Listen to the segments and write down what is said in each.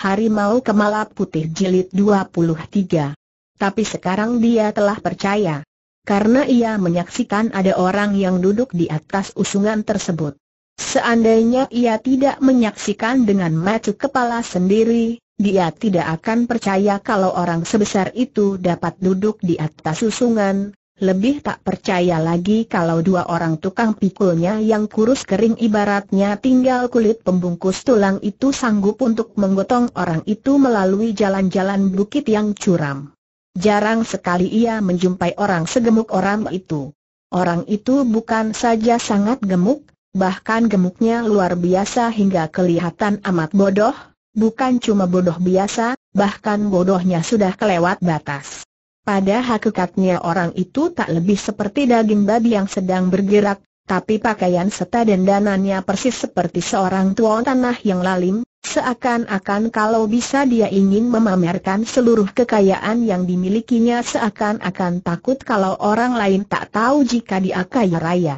Harimau Kemala Putih Jilid 23. Tapi sekarang dia telah percaya. Karena ia menyaksikan ada orang yang duduk di atas usungan tersebut. Seandainya ia tidak menyaksikan dengan macu kepala sendiri, dia tidak akan percaya kalau orang sebesar itu dapat duduk di atas usungan, lebih tak percaya lagi kalau dua orang tukang pikulnya yang kurus kering ibaratnya tinggal kulit pembungkus tulang itu sanggup untuk menggotong orang itu melalui jalan-jalan bukit yang curam. Jarang sekali ia menjumpai orang segemuk orang itu. Orang itu bukan saja sangat gemuk, bahkan gemuknya luar biasa hingga kelihatan amat bodoh, bukan cuma bodoh biasa, bahkan bodohnya sudah kelewat batas. Pada hakikatnya orang itu tak lebih seperti daging babi yang sedang bergerak, tapi pakaian serta dendanannya persis seperti seorang tuan tanah yang lalim, seakan-akan kalau bisa dia ingin memamerkan seluruh kekayaan yang dimilikinya seakan-akan takut kalau orang lain tak tahu jika dia kaya raya.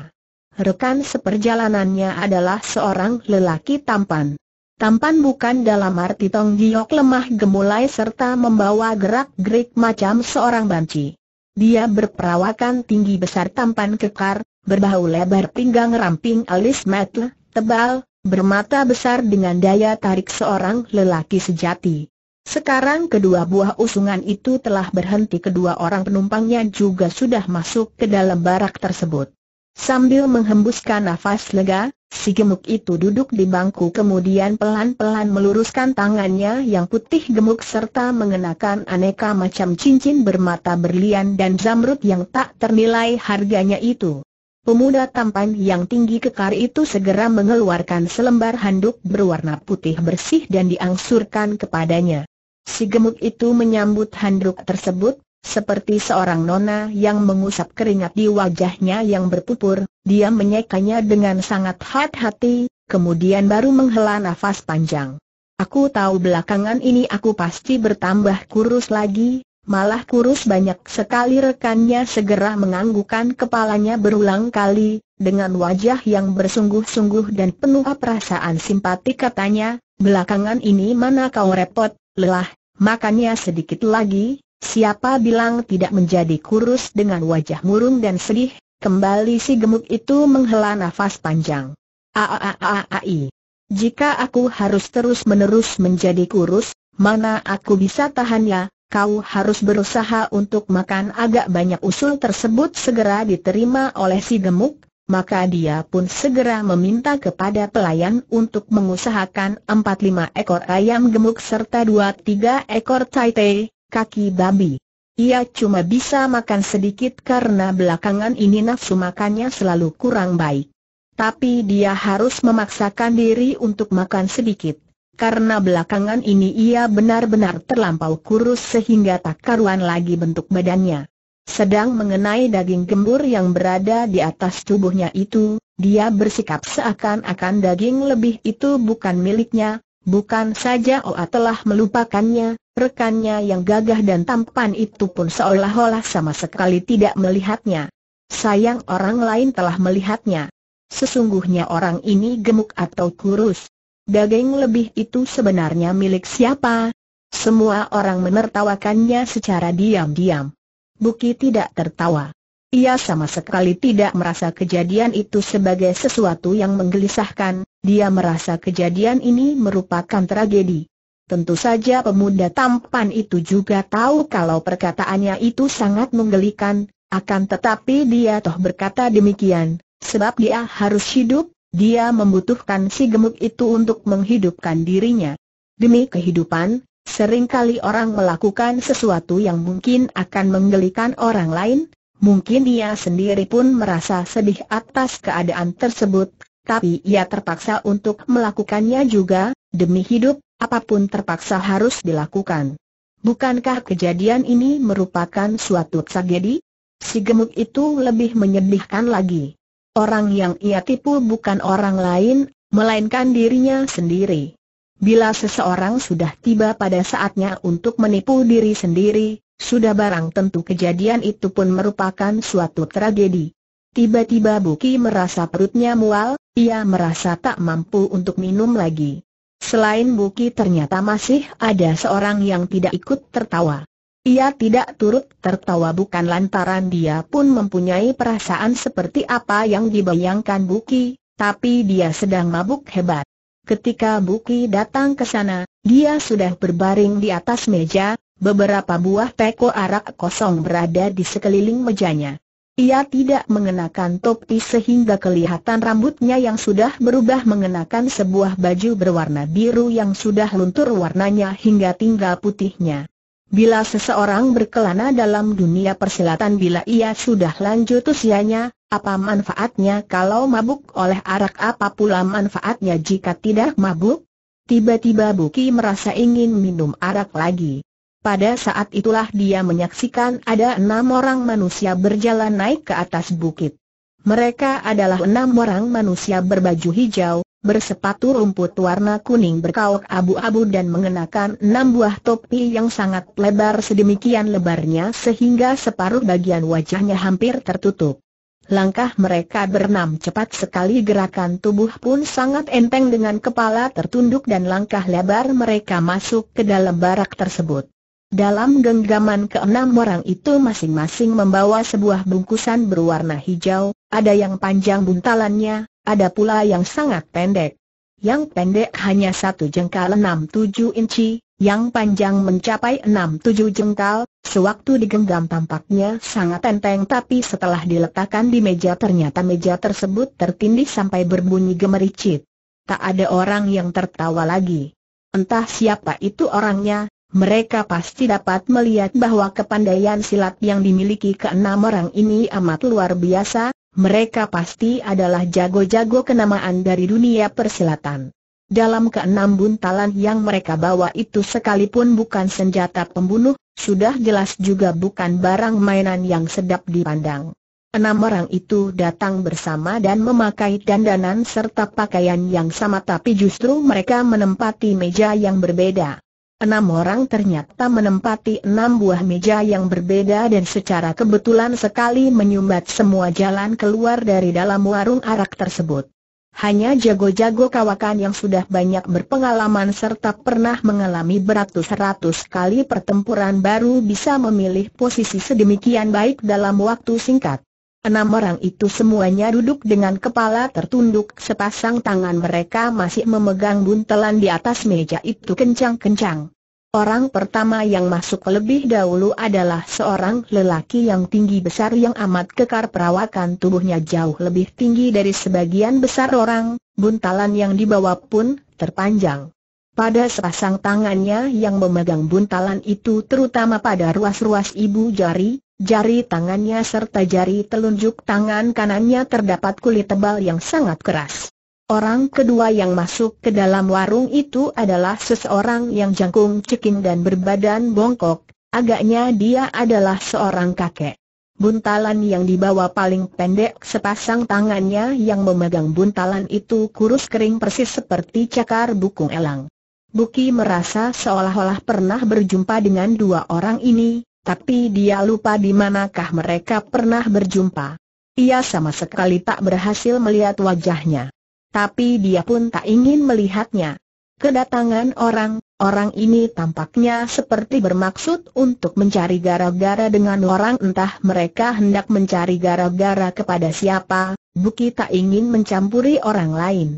Rekan seperjalanannya adalah seorang lelaki tampan tampan bukan dalam arti Tong Giok lemah gemulai serta membawa gerak-gerik macam seorang banci. Dia berperawakan tinggi besar tampan kekar, berbahu lebar pinggang ramping alis metel, tebal, bermata besar dengan daya tarik seorang lelaki sejati. Sekarang kedua buah usungan itu telah berhenti kedua orang penumpangnya juga sudah masuk ke dalam barak tersebut. Sambil menghembuskan nafas lega, si gemuk itu duduk di bangku kemudian pelan-pelan meluruskan tangannya yang putih gemuk serta mengenakan aneka macam cincin bermata berlian dan zamrud yang tak ternilai harganya itu. Pemuda tampan yang tinggi kekar itu segera mengeluarkan selembar handuk berwarna putih bersih dan diangsurkan kepadanya. Si gemuk itu menyambut handuk tersebut, seperti seorang nona yang mengusap keringat di wajahnya yang berpupur, dia menyekanya dengan sangat hati-hati, kemudian baru menghela nafas panjang. Aku tahu belakangan ini aku pasti bertambah kurus lagi, malah kurus banyak sekali rekannya segera menganggukan kepalanya berulang kali, dengan wajah yang bersungguh-sungguh dan penuh perasaan simpati katanya, belakangan ini mana kau repot, lelah, makannya sedikit lagi, Siapa bilang tidak menjadi kurus dengan wajah murung dan sedih, kembali si gemuk itu menghela nafas panjang. Aaai. Jika aku harus terus-menerus menjadi kurus, mana aku bisa tahan ya? kau harus berusaha untuk makan agak banyak usul tersebut segera diterima oleh si gemuk, maka dia pun segera meminta kepada pelayan untuk mengusahakan 4-5 ekor ayam gemuk serta 2-3 ekor taite, kaki babi. Ia cuma bisa makan sedikit karena belakangan ini nafsu makannya selalu kurang baik. Tapi dia harus memaksakan diri untuk makan sedikit, karena belakangan ini ia benar-benar terlampau kurus sehingga tak karuan lagi bentuk badannya. Sedang mengenai daging gembur yang berada di atas tubuhnya itu, dia bersikap seakan-akan daging lebih itu bukan miliknya, bukan saja Oa telah melupakannya, Rekannya yang gagah dan tampan itu pun seolah-olah sama sekali tidak melihatnya. Sayang orang lain telah melihatnya. Sesungguhnya orang ini gemuk atau kurus. Daging lebih itu sebenarnya milik siapa? Semua orang menertawakannya secara diam-diam. Buki tidak tertawa. Ia sama sekali tidak merasa kejadian itu sebagai sesuatu yang menggelisahkan, dia merasa kejadian ini merupakan tragedi. Tentu saja pemuda tampan itu juga tahu kalau perkataannya itu sangat menggelikan, akan tetapi dia toh berkata demikian, sebab dia harus hidup, dia membutuhkan si gemuk itu untuk menghidupkan dirinya. Demi kehidupan, seringkali orang melakukan sesuatu yang mungkin akan menggelikan orang lain, mungkin dia sendiri pun merasa sedih atas keadaan tersebut, tapi ia terpaksa untuk melakukannya juga, demi hidup, apapun terpaksa harus dilakukan. Bukankah kejadian ini merupakan suatu tragedi? Si gemuk itu lebih menyedihkan lagi. Orang yang ia tipu bukan orang lain, melainkan dirinya sendiri. Bila seseorang sudah tiba pada saatnya untuk menipu diri sendiri, sudah barang tentu kejadian itu pun merupakan suatu tragedi. Tiba-tiba Buki merasa perutnya mual, ia merasa tak mampu untuk minum lagi. Selain Buki ternyata masih ada seorang yang tidak ikut tertawa. Ia tidak turut tertawa bukan lantaran dia pun mempunyai perasaan seperti apa yang dibayangkan Buki, tapi dia sedang mabuk hebat. Ketika Buki datang ke sana, dia sudah berbaring di atas meja, beberapa buah teko arak kosong berada di sekeliling mejanya. Ia tidak mengenakan topi sehingga kelihatan rambutnya yang sudah berubah mengenakan sebuah baju berwarna biru yang sudah luntur warnanya hingga tinggal putihnya. Bila seseorang berkelana dalam dunia persilatan bila ia sudah lanjut usianya, apa manfaatnya kalau mabuk oleh arak apa pula manfaatnya jika tidak mabuk? Tiba-tiba Buki merasa ingin minum arak lagi. Pada saat itulah dia menyaksikan ada enam orang manusia berjalan naik ke atas bukit. Mereka adalah enam orang manusia berbaju hijau, bersepatu rumput warna kuning berkaok abu-abu dan mengenakan enam buah topi yang sangat lebar sedemikian lebarnya sehingga separuh bagian wajahnya hampir tertutup. Langkah mereka berenam cepat sekali gerakan tubuh pun sangat enteng dengan kepala tertunduk dan langkah lebar mereka masuk ke dalam barak tersebut. Dalam genggaman keenam orang itu masing-masing membawa sebuah bungkusan berwarna hijau, ada yang panjang buntalannya, ada pula yang sangat pendek. Yang pendek hanya satu jengkal 6-7 inci, yang panjang mencapai 6-7 jengkal, sewaktu digenggam tampaknya sangat enteng tapi setelah diletakkan di meja ternyata meja tersebut tertindih sampai berbunyi gemericit. Tak ada orang yang tertawa lagi. Entah siapa itu orangnya, mereka pasti dapat melihat bahwa kepandaian silat yang dimiliki keenam orang ini amat luar biasa, mereka pasti adalah jago-jago kenamaan dari dunia persilatan. Dalam keenam buntalan yang mereka bawa itu sekalipun bukan senjata pembunuh, sudah jelas juga bukan barang mainan yang sedap dipandang. Enam orang itu datang bersama dan memakai dandanan serta pakaian yang sama tapi justru mereka menempati meja yang berbeda. Enam orang ternyata menempati enam buah meja yang berbeda dan secara kebetulan sekali menyumbat semua jalan keluar dari dalam warung arak tersebut. Hanya jago-jago kawakan yang sudah banyak berpengalaman serta pernah mengalami beratus-ratus kali pertempuran baru bisa memilih posisi sedemikian baik dalam waktu singkat. Enam orang itu semuanya duduk dengan kepala tertunduk sepasang tangan mereka masih memegang buntelan di atas meja itu kencang-kencang. Orang pertama yang masuk lebih dahulu adalah seorang lelaki yang tinggi besar yang amat kekar perawakan tubuhnya jauh lebih tinggi dari sebagian besar orang, buntalan yang dibawa pun terpanjang. Pada sepasang tangannya yang memegang buntalan itu terutama pada ruas-ruas ibu jari, jari tangannya serta jari telunjuk tangan kanannya terdapat kulit tebal yang sangat keras. Orang kedua yang masuk ke dalam warung itu adalah seseorang yang jangkung ceking dan berbadan bongkok, agaknya dia adalah seorang kakek. Buntalan yang dibawa paling pendek sepasang tangannya yang memegang buntalan itu kurus kering persis seperti cakar bukung elang. Buki merasa seolah-olah pernah berjumpa dengan dua orang ini, tapi dia lupa di manakah mereka pernah berjumpa. Ia sama sekali tak berhasil melihat wajahnya tapi dia pun tak ingin melihatnya. Kedatangan orang, orang ini tampaknya seperti bermaksud untuk mencari gara-gara dengan orang entah mereka hendak mencari gara-gara kepada siapa, Buki tak ingin mencampuri orang lain.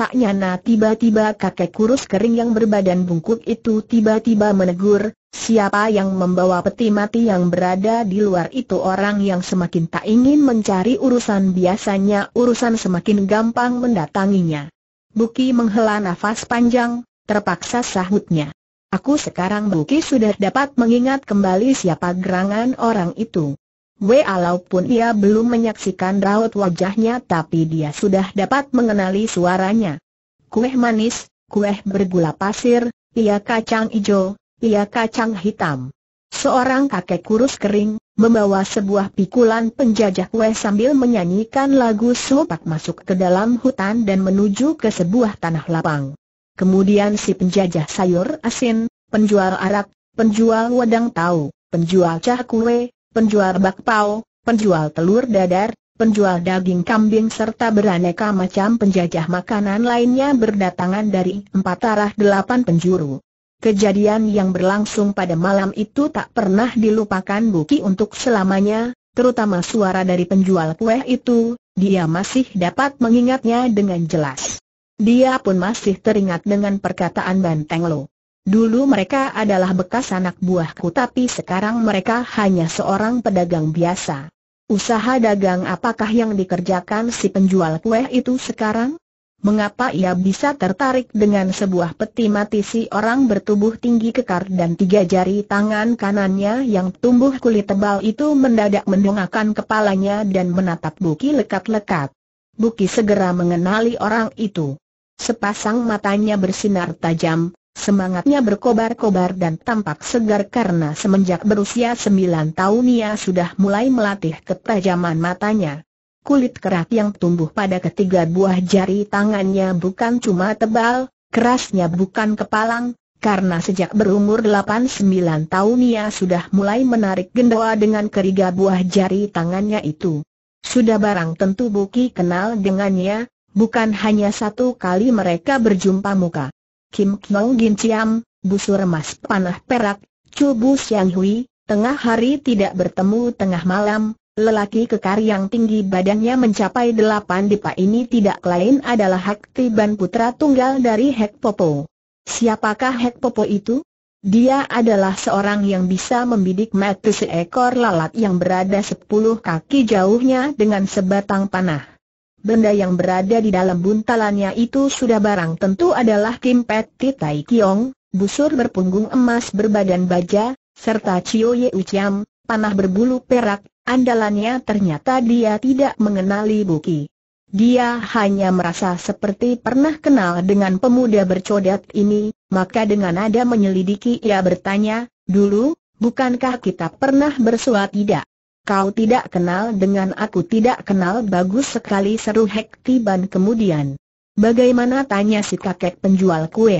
Tak nyana tiba-tiba kakek kurus kering yang berbadan bungkuk itu tiba-tiba menegur, siapa yang membawa peti mati yang berada di luar itu orang yang semakin tak ingin mencari urusan biasanya urusan semakin gampang mendatanginya. Buki menghela nafas panjang, terpaksa sahutnya. Aku sekarang Buki sudah dapat mengingat kembali siapa gerangan orang itu. Walaupun ia belum menyaksikan raut wajahnya tapi dia sudah dapat mengenali suaranya. Kueh manis, kueh bergula pasir, ia kacang ijo, ia kacang hitam. Seorang kakek kurus kering, membawa sebuah pikulan penjajah kue sambil menyanyikan lagu sopak masuk ke dalam hutan dan menuju ke sebuah tanah lapang. Kemudian si penjajah sayur asin, penjual arak, penjual wedang tahu, penjual cah kue, penjual bakpao, penjual telur dadar, penjual daging kambing serta beraneka macam penjajah makanan lainnya berdatangan dari empat arah delapan penjuru. Kejadian yang berlangsung pada malam itu tak pernah dilupakan Buki untuk selamanya, terutama suara dari penjual kue itu, dia masih dapat mengingatnya dengan jelas. Dia pun masih teringat dengan perkataan Banteng Lo. Dulu mereka adalah bekas anak buahku tapi sekarang mereka hanya seorang pedagang biasa. Usaha dagang apakah yang dikerjakan si penjual kue itu sekarang? Mengapa ia bisa tertarik dengan sebuah peti mati si orang bertubuh tinggi kekar dan tiga jari tangan kanannya yang tumbuh kulit tebal itu mendadak mendongakkan kepalanya dan menatap Buki lekat-lekat. Buki segera mengenali orang itu. Sepasang matanya bersinar tajam, Semangatnya berkobar-kobar dan tampak segar karena semenjak berusia sembilan tahun ia sudah mulai melatih ketajaman matanya. Kulit kerak yang tumbuh pada ketiga buah jari tangannya bukan cuma tebal, kerasnya bukan kepalang, karena sejak berumur delapan sembilan tahun ia sudah mulai menarik gendoa dengan keriga buah jari tangannya itu. Sudah barang tentu Buki kenal dengannya, bukan hanya satu kali mereka berjumpa muka. Kim Knong Gin Chiam, busur emas panah perak, cubus Xiang Hui, tengah hari tidak bertemu tengah malam, lelaki kekar yang tinggi badannya mencapai delapan dipa ini tidak lain adalah Hak Tiban putra tunggal dari Hek Popo. Siapakah Hek Popo itu? Dia adalah seorang yang bisa membidik mati seekor lalat yang berada sepuluh kaki jauhnya dengan sebatang panah. Benda yang berada di dalam buntalannya itu sudah barang tentu adalah Kim Pet Tai Kiong, busur berpunggung emas berbadan baja, serta Cio Ye Uciam, panah berbulu perak, andalannya ternyata dia tidak mengenali Buki. Dia hanya merasa seperti pernah kenal dengan pemuda bercodat ini, maka dengan nada menyelidiki ia bertanya, dulu, bukankah kita pernah bersuat tidak? Kau tidak kenal dengan aku tidak kenal bagus sekali seru Hek Tiban kemudian. Bagaimana tanya si kakek penjual kue?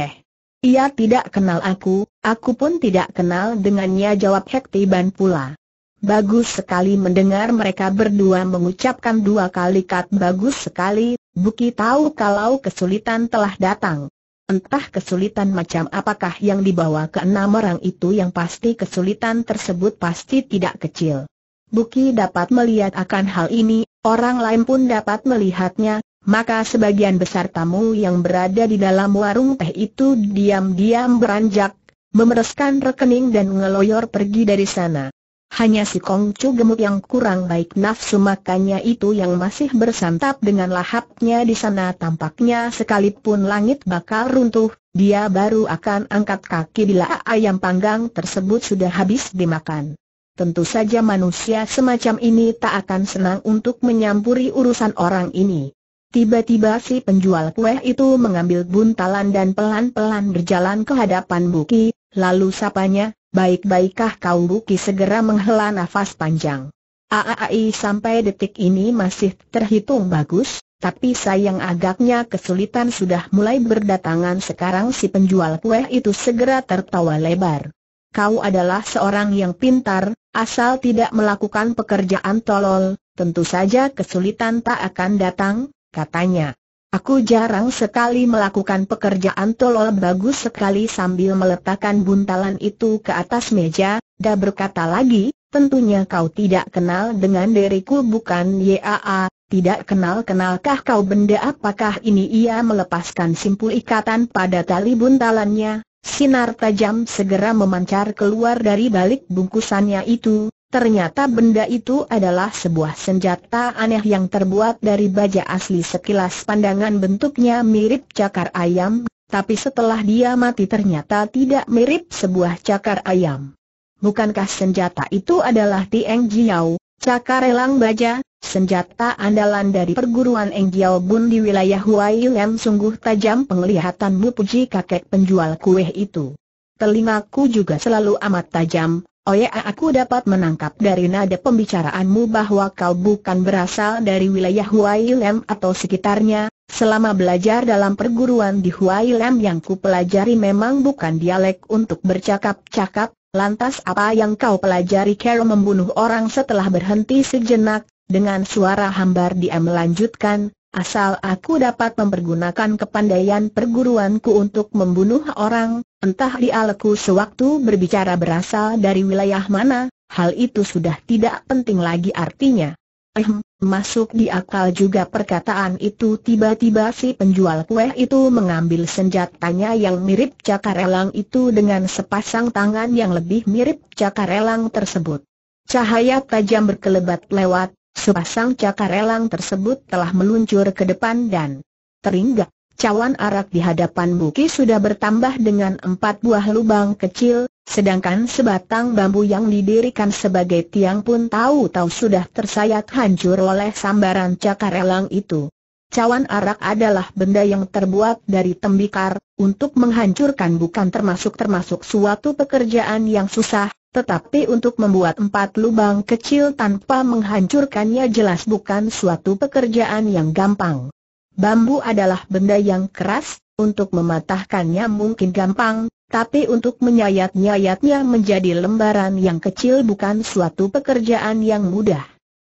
Ia tidak kenal aku, aku pun tidak kenal dengannya jawab Hek Tiban pula. Bagus sekali mendengar mereka berdua mengucapkan dua kali kat bagus sekali, Buki tahu kalau kesulitan telah datang. Entah kesulitan macam apakah yang dibawa ke enam orang itu yang pasti kesulitan tersebut pasti tidak kecil. Buki dapat melihat akan hal ini, orang lain pun dapat melihatnya, maka sebagian besar tamu yang berada di dalam warung teh itu diam-diam beranjak, memereskan rekening dan ngeloyor pergi dari sana. Hanya si Kongcu gemuk yang kurang baik nafsu makannya itu yang masih bersantap dengan lahapnya di sana tampaknya sekalipun langit bakal runtuh, dia baru akan angkat kaki bila ayam panggang tersebut sudah habis dimakan tentu saja manusia semacam ini tak akan senang untuk menyampuri urusan orang ini. Tiba-tiba si penjual kue itu mengambil buntalan dan pelan-pelan berjalan ke hadapan Buki, lalu sapanya, baik-baikkah kau Buki segera menghela nafas panjang. AAI sampai detik ini masih terhitung bagus, tapi sayang agaknya kesulitan sudah mulai berdatangan sekarang si penjual kue itu segera tertawa lebar kau adalah seorang yang pintar, asal tidak melakukan pekerjaan tolol, tentu saja kesulitan tak akan datang, katanya. Aku jarang sekali melakukan pekerjaan tolol bagus sekali sambil meletakkan buntalan itu ke atas meja, dah berkata lagi, tentunya kau tidak kenal dengan diriku bukan YAA, tidak kenal-kenalkah kau benda apakah ini ia melepaskan simpul ikatan pada tali buntalannya, Sinar tajam segera memancar keluar dari balik bungkusannya itu, ternyata benda itu adalah sebuah senjata aneh yang terbuat dari baja asli sekilas pandangan bentuknya mirip cakar ayam, tapi setelah dia mati ternyata tidak mirip sebuah cakar ayam. Bukankah senjata itu adalah Tieng Jiao, cakar elang baja? Senjata andalan dari perguruan Enggial Bun di wilayah Huai Lem sungguh tajam penglihatanmu puji kakek penjual kue itu. Telingaku juga selalu amat tajam, Oya aku dapat menangkap dari nada pembicaraanmu bahwa kau bukan berasal dari wilayah Huai Lem atau sekitarnya, Selama belajar dalam perguruan di Huai Lam yang ku pelajari memang bukan dialek untuk bercakap-cakap, lantas apa yang kau pelajari Carol membunuh orang setelah berhenti sejenak, dengan suara hambar dia melanjutkan, asal aku dapat mempergunakan kepandaian perguruanku untuk membunuh orang, entah dia sewaktu berbicara berasal dari wilayah mana, hal itu sudah tidak penting lagi artinya. Ehm, masuk di akal juga perkataan itu tiba-tiba si penjual kue itu mengambil senjatanya yang mirip cakarelang itu dengan sepasang tangan yang lebih mirip cakarelang tersebut. Cahaya tajam berkelebat lewat, Sepasang cakarelang tersebut telah meluncur ke depan dan teringgak. Cawan arak di hadapan Buki sudah bertambah dengan empat buah lubang kecil, sedangkan sebatang bambu yang didirikan sebagai tiang pun tahu-tahu sudah tersayat hancur oleh sambaran cakarelang itu. Cawan arak adalah benda yang terbuat dari tembikar, untuk menghancurkan bukan termasuk-termasuk suatu pekerjaan yang susah, tetapi untuk membuat empat lubang kecil tanpa menghancurkannya jelas bukan suatu pekerjaan yang gampang. Bambu adalah benda yang keras, untuk mematahkannya mungkin gampang, tapi untuk menyayat-nyayatnya menjadi lembaran yang kecil bukan suatu pekerjaan yang mudah.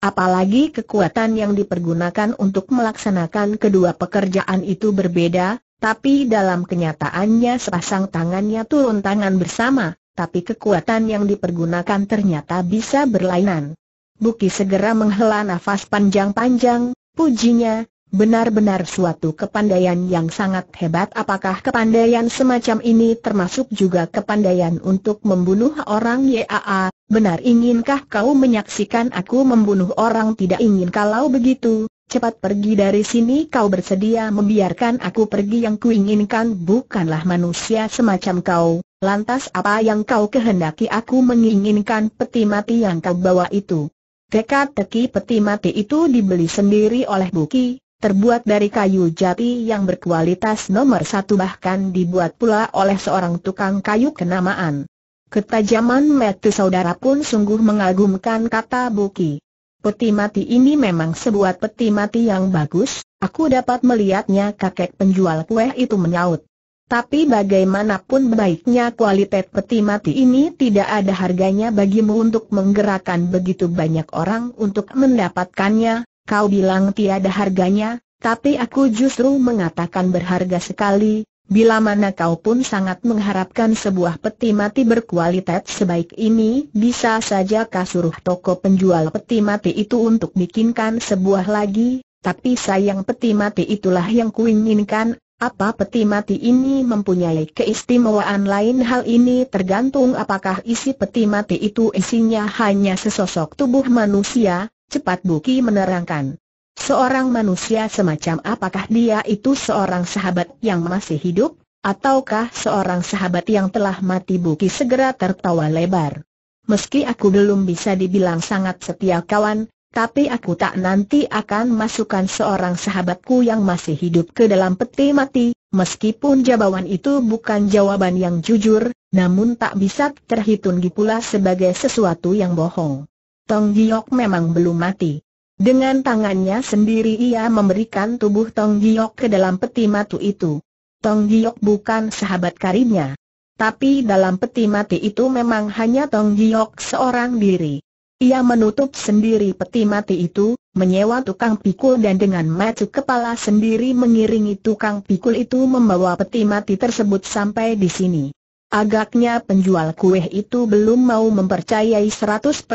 Apalagi kekuatan yang dipergunakan untuk melaksanakan kedua pekerjaan itu berbeda, tapi dalam kenyataannya sepasang tangannya turun tangan bersama, tapi kekuatan yang dipergunakan ternyata bisa berlainan. Buki segera menghela nafas panjang-panjang, pujinya, benar-benar suatu kepandaian yang sangat hebat. Apakah kepandaian semacam ini termasuk juga kepandaian untuk membunuh orang YAA? Benar inginkah kau menyaksikan aku membunuh orang tidak ingin kalau begitu, Cepat pergi dari sini kau bersedia membiarkan aku pergi yang kuinginkan bukanlah manusia semacam kau. Lantas apa yang kau kehendaki aku menginginkan peti mati yang kau bawa itu. Teka-teki peti mati itu dibeli sendiri oleh Buki, terbuat dari kayu jati yang berkualitas nomor satu bahkan dibuat pula oleh seorang tukang kayu kenamaan. Ketajaman metu saudara pun sungguh mengagumkan kata Buki. Peti mati ini memang sebuah peti mati yang bagus, aku dapat melihatnya kakek penjual kue itu menyaut. Tapi bagaimanapun baiknya kualitas peti mati ini tidak ada harganya bagimu untuk menggerakkan begitu banyak orang untuk mendapatkannya, kau bilang tiada harganya, tapi aku justru mengatakan berharga sekali, Bila mana kau pun sangat mengharapkan sebuah peti mati berkualitas sebaik ini, bisa saja kasuruh toko penjual peti mati itu untuk bikinkan sebuah lagi, tapi sayang peti mati itulah yang kuinginkan, apa peti mati ini mempunyai keistimewaan lain hal ini tergantung apakah isi peti mati itu isinya hanya sesosok tubuh manusia, cepat Buki menerangkan. Seorang manusia semacam apakah dia itu seorang sahabat yang masih hidup, ataukah seorang sahabat yang telah mati Buki segera tertawa lebar. Meski aku belum bisa dibilang sangat setia kawan, tapi aku tak nanti akan masukkan seorang sahabatku yang masih hidup ke dalam peti mati, meskipun jawaban itu bukan jawaban yang jujur, namun tak bisa terhitung pula sebagai sesuatu yang bohong. Tong Giok memang belum mati. Dengan tangannya sendiri ia memberikan tubuh Tong Giok ke dalam peti mati itu. Tong Giok bukan sahabat karibnya. Tapi dalam peti mati itu memang hanya Tong Giok seorang diri. Ia menutup sendiri peti mati itu, menyewa tukang pikul dan dengan macu kepala sendiri mengiringi tukang pikul itu membawa peti mati tersebut sampai di sini. Agaknya penjual kue itu belum mau mempercayai 100%,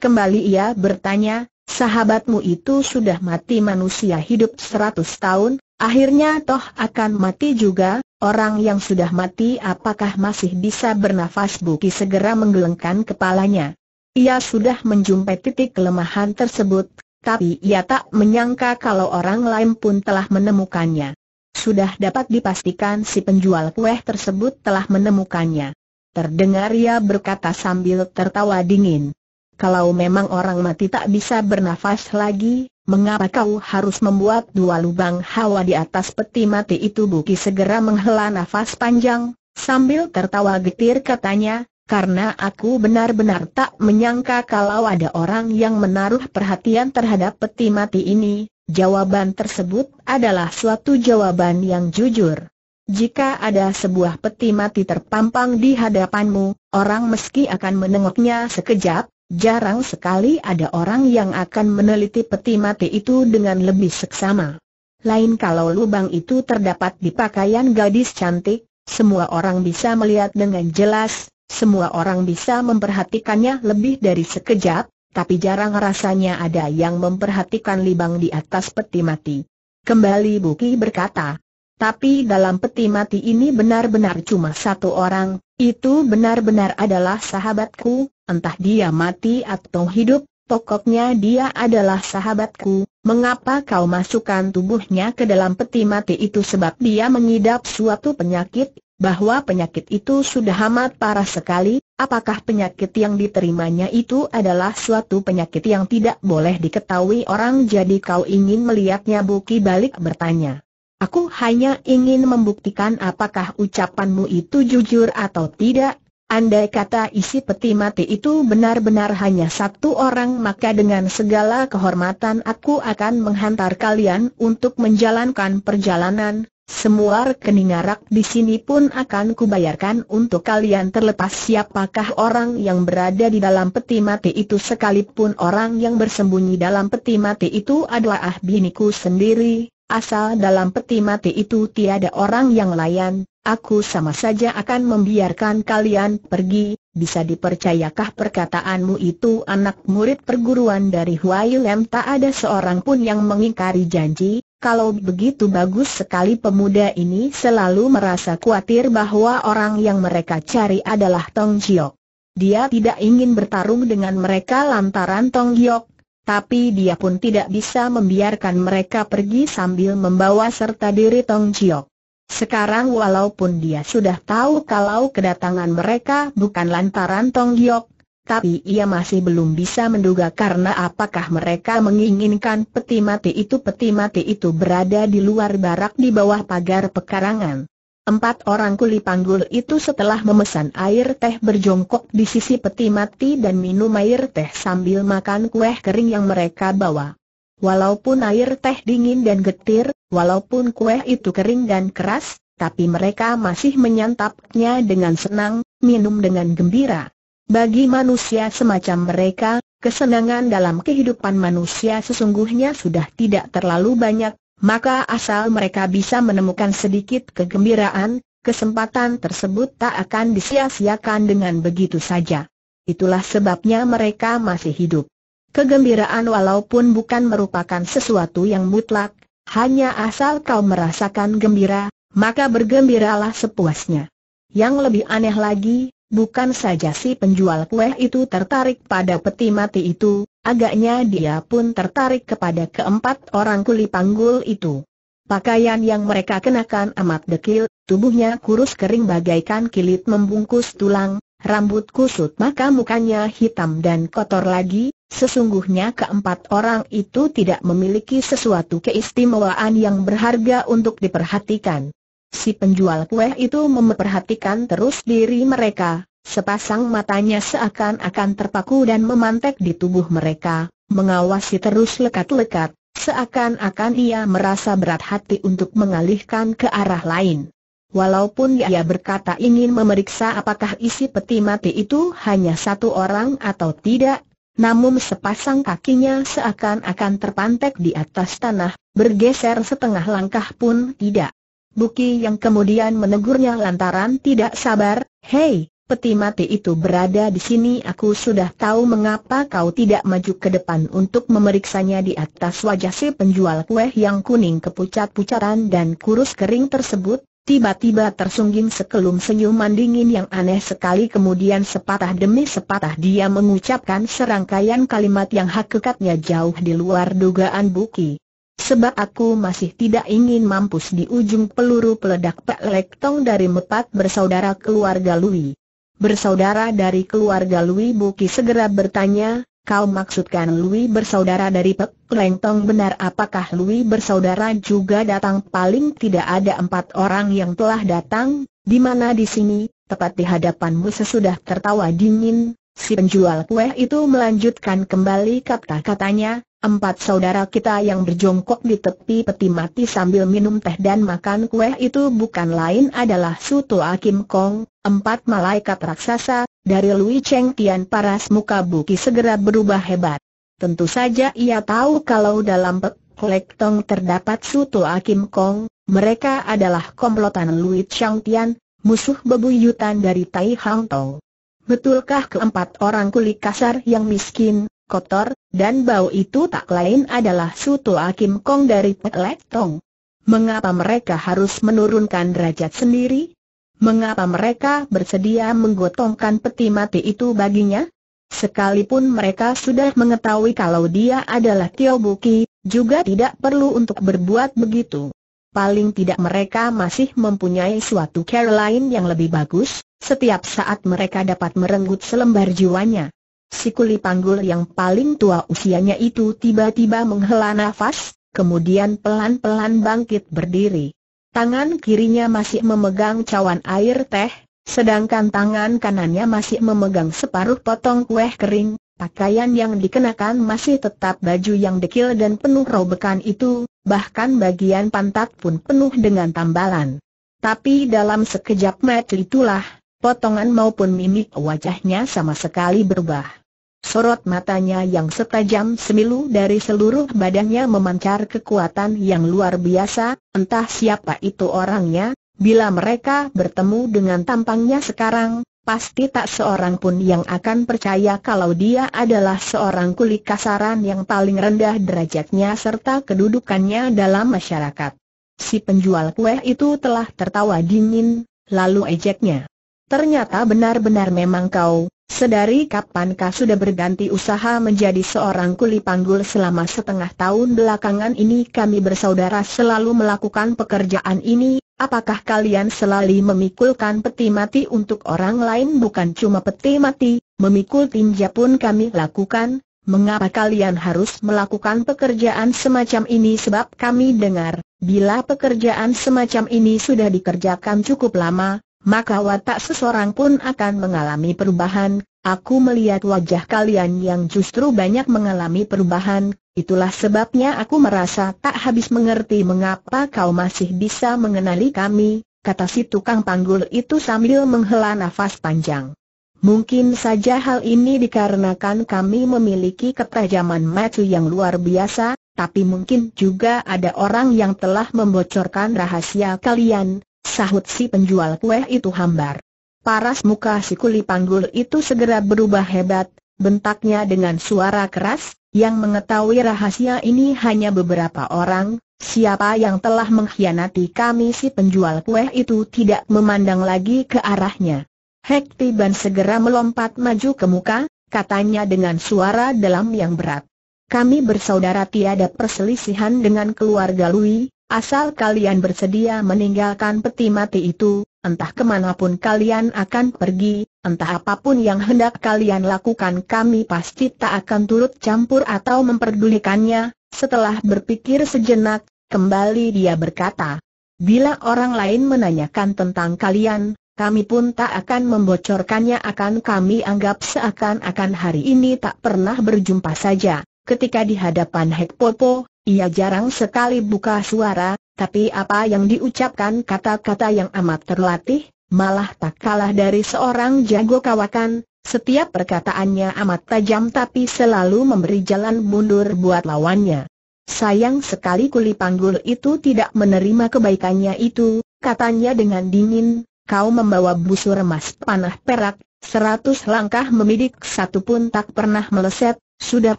kembali ia bertanya, Sahabatmu itu sudah mati manusia hidup seratus tahun, akhirnya toh akan mati juga, orang yang sudah mati apakah masih bisa bernafas Buki segera menggelengkan kepalanya. Ia sudah menjumpai titik kelemahan tersebut, tapi ia tak menyangka kalau orang lain pun telah menemukannya. Sudah dapat dipastikan si penjual kue tersebut telah menemukannya. Terdengar ia berkata sambil tertawa dingin. Kalau memang orang mati tak bisa bernafas lagi, mengapa kau harus membuat dua lubang hawa di atas peti mati itu? Buki segera menghela nafas panjang, sambil tertawa getir katanya, karena aku benar-benar tak menyangka kalau ada orang yang menaruh perhatian terhadap peti mati ini. Jawaban tersebut adalah suatu jawaban yang jujur. Jika ada sebuah peti mati terpampang di hadapanmu, orang meski akan menengoknya sekejap, Jarang sekali ada orang yang akan meneliti peti mati itu dengan lebih seksama. Lain kalau lubang itu terdapat di pakaian gadis cantik, semua orang bisa melihat dengan jelas, semua orang bisa memperhatikannya lebih dari sekejap, tapi jarang rasanya ada yang memperhatikan lubang di atas peti mati. Kembali Buki berkata, tapi dalam peti mati ini benar-benar cuma satu orang, itu benar-benar adalah sahabatku, entah dia mati atau hidup, pokoknya dia adalah sahabatku, mengapa kau masukkan tubuhnya ke dalam peti mati itu sebab dia mengidap suatu penyakit, bahwa penyakit itu sudah amat parah sekali, apakah penyakit yang diterimanya itu adalah suatu penyakit yang tidak boleh diketahui orang jadi kau ingin melihatnya Buki balik bertanya. Aku hanya ingin membuktikan apakah ucapanmu itu jujur atau tidak, Andai kata isi peti mati itu benar-benar hanya satu orang maka dengan segala kehormatan aku akan menghantar kalian untuk menjalankan perjalanan, semua rekening arak di sini pun akan kubayarkan untuk kalian terlepas siapakah orang yang berada di dalam peti mati itu sekalipun orang yang bersembunyi dalam peti mati itu adalah ah biniku sendiri, asal dalam peti mati itu tiada orang yang layan, aku sama saja akan membiarkan kalian pergi, bisa dipercayakah perkataanmu itu anak murid perguruan dari Huai Lem tak ada seorang pun yang mengingkari janji, kalau begitu bagus sekali pemuda ini selalu merasa khawatir bahwa orang yang mereka cari adalah Tong Jiok. Dia tidak ingin bertarung dengan mereka lantaran Tong Jiok, tapi dia pun tidak bisa membiarkan mereka pergi sambil membawa serta diri Tong Jiok. Sekarang walaupun dia sudah tahu kalau kedatangan mereka bukan lantaran Tong Giok, tapi ia masih belum bisa menduga karena apakah mereka menginginkan peti mati itu peti mati itu berada di luar barak di bawah pagar pekarangan. Empat orang kuli panggul itu setelah memesan air teh berjongkok di sisi peti mati dan minum air teh sambil makan kue kering yang mereka bawa. Walaupun air teh dingin dan getir, Walaupun kue itu kering dan keras, tapi mereka masih menyantapnya dengan senang, minum dengan gembira. Bagi manusia semacam mereka, kesenangan dalam kehidupan manusia sesungguhnya sudah tidak terlalu banyak, maka asal mereka bisa menemukan sedikit kegembiraan, kesempatan tersebut tak akan disia-siakan dengan begitu saja. Itulah sebabnya mereka masih hidup. Kegembiraan walaupun bukan merupakan sesuatu yang mutlak, hanya asal kau merasakan gembira, maka bergembiralah sepuasnya. Yang lebih aneh lagi, bukan saja si penjual kue itu tertarik pada peti mati itu, agaknya dia pun tertarik kepada keempat orang kuli panggul itu. Pakaian yang mereka kenakan amat dekil, tubuhnya kurus kering bagaikan kilit membungkus tulang, rambut kusut maka mukanya hitam dan kotor lagi, Sesungguhnya keempat orang itu tidak memiliki sesuatu keistimewaan yang berharga untuk diperhatikan. Si penjual kue itu memperhatikan terus diri mereka, sepasang matanya seakan-akan terpaku dan memantek di tubuh mereka, mengawasi terus lekat-lekat, seakan-akan ia merasa berat hati untuk mengalihkan ke arah lain. Walaupun ia berkata ingin memeriksa apakah isi peti mati itu hanya satu orang atau tidak, namun sepasang kakinya seakan-akan terpantek di atas tanah, bergeser setengah langkah pun tidak. Buki yang kemudian menegurnya lantaran tidak sabar, Hei, peti mati itu berada di sini aku sudah tahu mengapa kau tidak maju ke depan untuk memeriksanya di atas wajah si penjual kue yang kuning kepucat-pucaran dan kurus kering tersebut, Tiba-tiba tersungging sekelum senyuman dingin yang aneh sekali kemudian sepatah demi sepatah dia mengucapkan serangkaian kalimat yang hakikatnya jauh di luar dugaan Buki. Sebab aku masih tidak ingin mampus di ujung peluru peledak Pak Lektong dari mepat bersaudara keluarga Lui. Bersaudara dari keluarga Lui Buki segera bertanya, Kau maksudkan Lui bersaudara dari Pek Leng benar apakah Lui bersaudara juga datang paling tidak ada empat orang yang telah datang, di mana di sini, tepat di hadapanmu sesudah tertawa dingin, si penjual kue itu melanjutkan kembali kata-katanya, empat saudara kita yang berjongkok di tepi peti mati sambil minum teh dan makan kue itu bukan lain adalah Suto Akim Kong, empat malaikat raksasa, dari Lui Cheng Tian paras muka Buki segera berubah hebat. Tentu saja ia tahu kalau dalam Pek Tong terdapat Suto Akim Kong, mereka adalah komplotan Lui Cheng Tian, musuh bebuyutan dari Tai Hang Tong. Betulkah keempat orang kulit kasar yang miskin, kotor, dan bau itu tak lain adalah Suto Akim Kong dari Pek Tong? Mengapa mereka harus menurunkan derajat sendiri? Mengapa mereka bersedia menggotongkan peti mati itu baginya? Sekalipun mereka sudah mengetahui kalau dia adalah Tio Buki, juga tidak perlu untuk berbuat begitu. Paling tidak mereka masih mempunyai suatu care lain yang lebih bagus, setiap saat mereka dapat merenggut selembar jiwanya. Si kuli panggul yang paling tua usianya itu tiba-tiba menghela nafas, kemudian pelan-pelan bangkit berdiri. Tangan kirinya masih memegang cawan air teh, sedangkan tangan kanannya masih memegang separuh potong kue kering, Pakaian yang dikenakan masih tetap baju yang dekil dan penuh robekan itu, bahkan bagian pantat pun penuh dengan tambalan. Tapi dalam sekejap mata itulah, potongan maupun mimik wajahnya sama sekali berubah. Sorot matanya yang setajam semilu dari seluruh badannya memancar kekuatan yang luar biasa, entah siapa itu orangnya, bila mereka bertemu dengan tampangnya sekarang, pasti tak seorang pun yang akan percaya kalau dia adalah seorang kuli kasaran yang paling rendah derajatnya serta kedudukannya dalam masyarakat. Si penjual kue itu telah tertawa dingin, lalu ejeknya. Ternyata benar-benar memang kau, sedari kapan kau sudah berganti usaha menjadi seorang kuli panggul selama setengah tahun belakangan ini kami bersaudara selalu melakukan pekerjaan ini, apakah kalian selalu memikulkan peti mati untuk orang lain bukan cuma peti mati, memikul tinja pun kami lakukan, mengapa kalian harus melakukan pekerjaan semacam ini sebab kami dengar, bila pekerjaan semacam ini sudah dikerjakan cukup lama, maka watak seseorang pun akan mengalami perubahan. Aku melihat wajah kalian yang justru banyak mengalami perubahan, itulah sebabnya aku merasa tak habis mengerti mengapa kau masih bisa mengenali kami, kata si tukang panggul itu sambil menghela nafas panjang. Mungkin saja hal ini dikarenakan kami memiliki ketajaman mata yang luar biasa, tapi mungkin juga ada orang yang telah membocorkan rahasia kalian, Sahut si penjual kue itu hambar. Paras muka si kuli panggul itu segera berubah hebat, bentaknya dengan suara keras, yang mengetahui rahasia ini hanya beberapa orang, Siapa yang telah mengkhianati kami si penjual kue itu tidak memandang lagi ke arahnya. Hek Tiban segera melompat maju ke muka, katanya dengan suara dalam yang berat. Kami bersaudara tiada perselisihan dengan keluarga Lui, Asal kalian bersedia meninggalkan peti mati itu, entah kemanapun kalian akan pergi, entah apapun yang hendak kalian lakukan kami pasti tak akan turut campur atau memperdulikannya. Setelah berpikir sejenak, kembali dia berkata, Bila orang lain menanyakan tentang kalian, kami pun tak akan membocorkannya akan kami anggap seakan-akan hari ini tak pernah berjumpa saja. Ketika di hadapan Hek Popo, ia jarang sekali buka suara, tapi apa yang diucapkan kata-kata yang amat terlatih, malah tak kalah dari seorang jago kawakan, setiap perkataannya amat tajam tapi selalu memberi jalan mundur buat lawannya. Sayang sekali kuli panggul itu tidak menerima kebaikannya itu, katanya dengan dingin, kau membawa busur emas panah perak, Seratus langkah memidik satu pun tak pernah meleset, sudah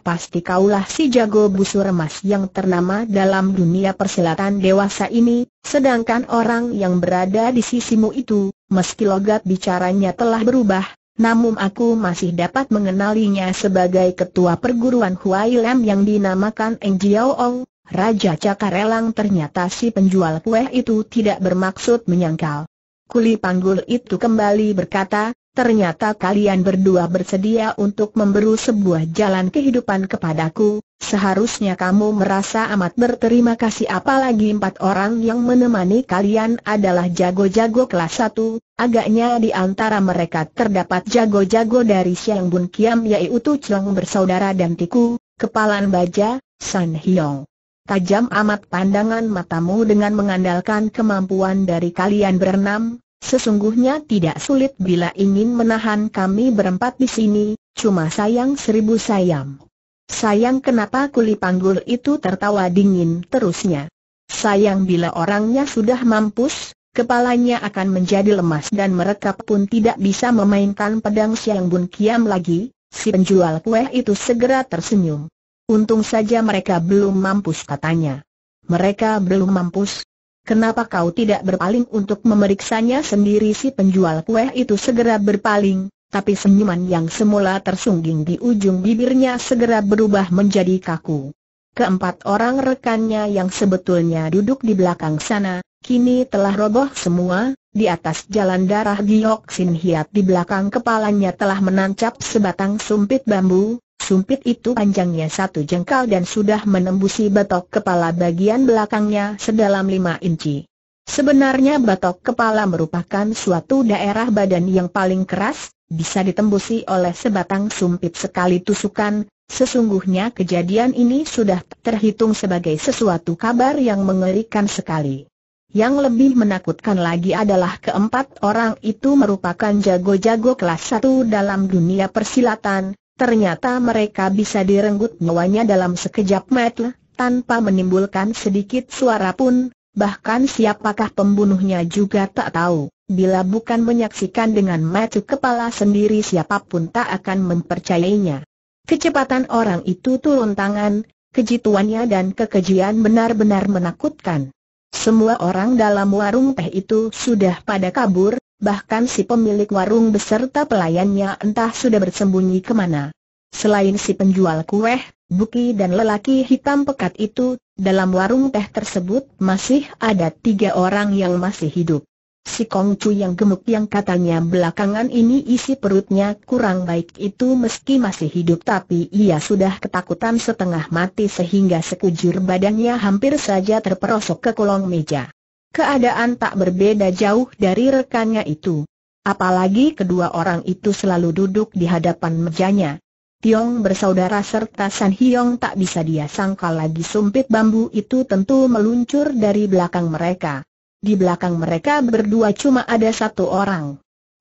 pasti kaulah si jago busur emas yang ternama dalam dunia persilatan dewasa ini, sedangkan orang yang berada di sisimu itu, meski logat bicaranya telah berubah, namun aku masih dapat mengenalinya sebagai ketua perguruan Huai Lam yang dinamakan Eng Jiao Ong, Raja Cakarelang ternyata si penjual kue itu tidak bermaksud menyangkal. Kuli panggul itu kembali berkata, ternyata kalian berdua bersedia untuk memberu sebuah jalan kehidupan kepadaku, seharusnya kamu merasa amat berterima kasih apalagi empat orang yang menemani kalian adalah jago-jago kelas satu. agaknya di antara mereka terdapat jago-jago dari Siang Bun Kiam yaitu Chong bersaudara dan Tiku, Kepalan Baja, San Hyong. Tajam amat pandangan matamu dengan mengandalkan kemampuan dari kalian berenam, Sesungguhnya tidak sulit bila ingin menahan kami berempat di sini, cuma sayang seribu sayang. Sayang kenapa kuli panggul itu tertawa dingin terusnya. Sayang bila orangnya sudah mampus, kepalanya akan menjadi lemas dan merekap pun tidak bisa memainkan pedang siang bun kiam lagi, si penjual kue itu segera tersenyum. Untung saja mereka belum mampus katanya. Mereka belum mampus, Kenapa kau tidak berpaling untuk memeriksanya sendiri si penjual kue itu segera berpaling, tapi senyuman yang semula tersungging di ujung bibirnya segera berubah menjadi kaku. Keempat orang rekannya yang sebetulnya duduk di belakang sana, kini telah roboh semua, di atas jalan darah Giok Sin Hiat di belakang kepalanya telah menancap sebatang sumpit bambu, sumpit itu panjangnya satu jengkal dan sudah menembusi batok kepala bagian belakangnya sedalam lima inci. Sebenarnya batok kepala merupakan suatu daerah badan yang paling keras, bisa ditembusi oleh sebatang sumpit sekali tusukan, sesungguhnya kejadian ini sudah terhitung sebagai sesuatu kabar yang mengerikan sekali. Yang lebih menakutkan lagi adalah keempat orang itu merupakan jago-jago kelas satu dalam dunia persilatan, Ternyata mereka bisa direnggut nyawanya dalam sekejap mata, tanpa menimbulkan sedikit suara pun, bahkan siapakah pembunuhnya juga tak tahu. Bila bukan menyaksikan dengan mata kepala sendiri siapapun tak akan mempercayainya. Kecepatan orang itu turun tangan, kejituannya dan kekejian benar-benar menakutkan. Semua orang dalam warung teh itu sudah pada kabur, bahkan si pemilik warung beserta pelayannya entah sudah bersembunyi kemana. Selain si penjual kue, Buki dan lelaki hitam pekat itu, dalam warung teh tersebut masih ada tiga orang yang masih hidup. Si Kong yang gemuk yang katanya belakangan ini isi perutnya kurang baik itu meski masih hidup tapi ia sudah ketakutan setengah mati sehingga sekujur badannya hampir saja terperosok ke kolong meja. Keadaan tak berbeda jauh dari rekannya itu. Apalagi kedua orang itu selalu duduk di hadapan mejanya. Tiong bersaudara serta San Hiong tak bisa dia sangka lagi sumpit bambu itu tentu meluncur dari belakang mereka. Di belakang mereka berdua cuma ada satu orang.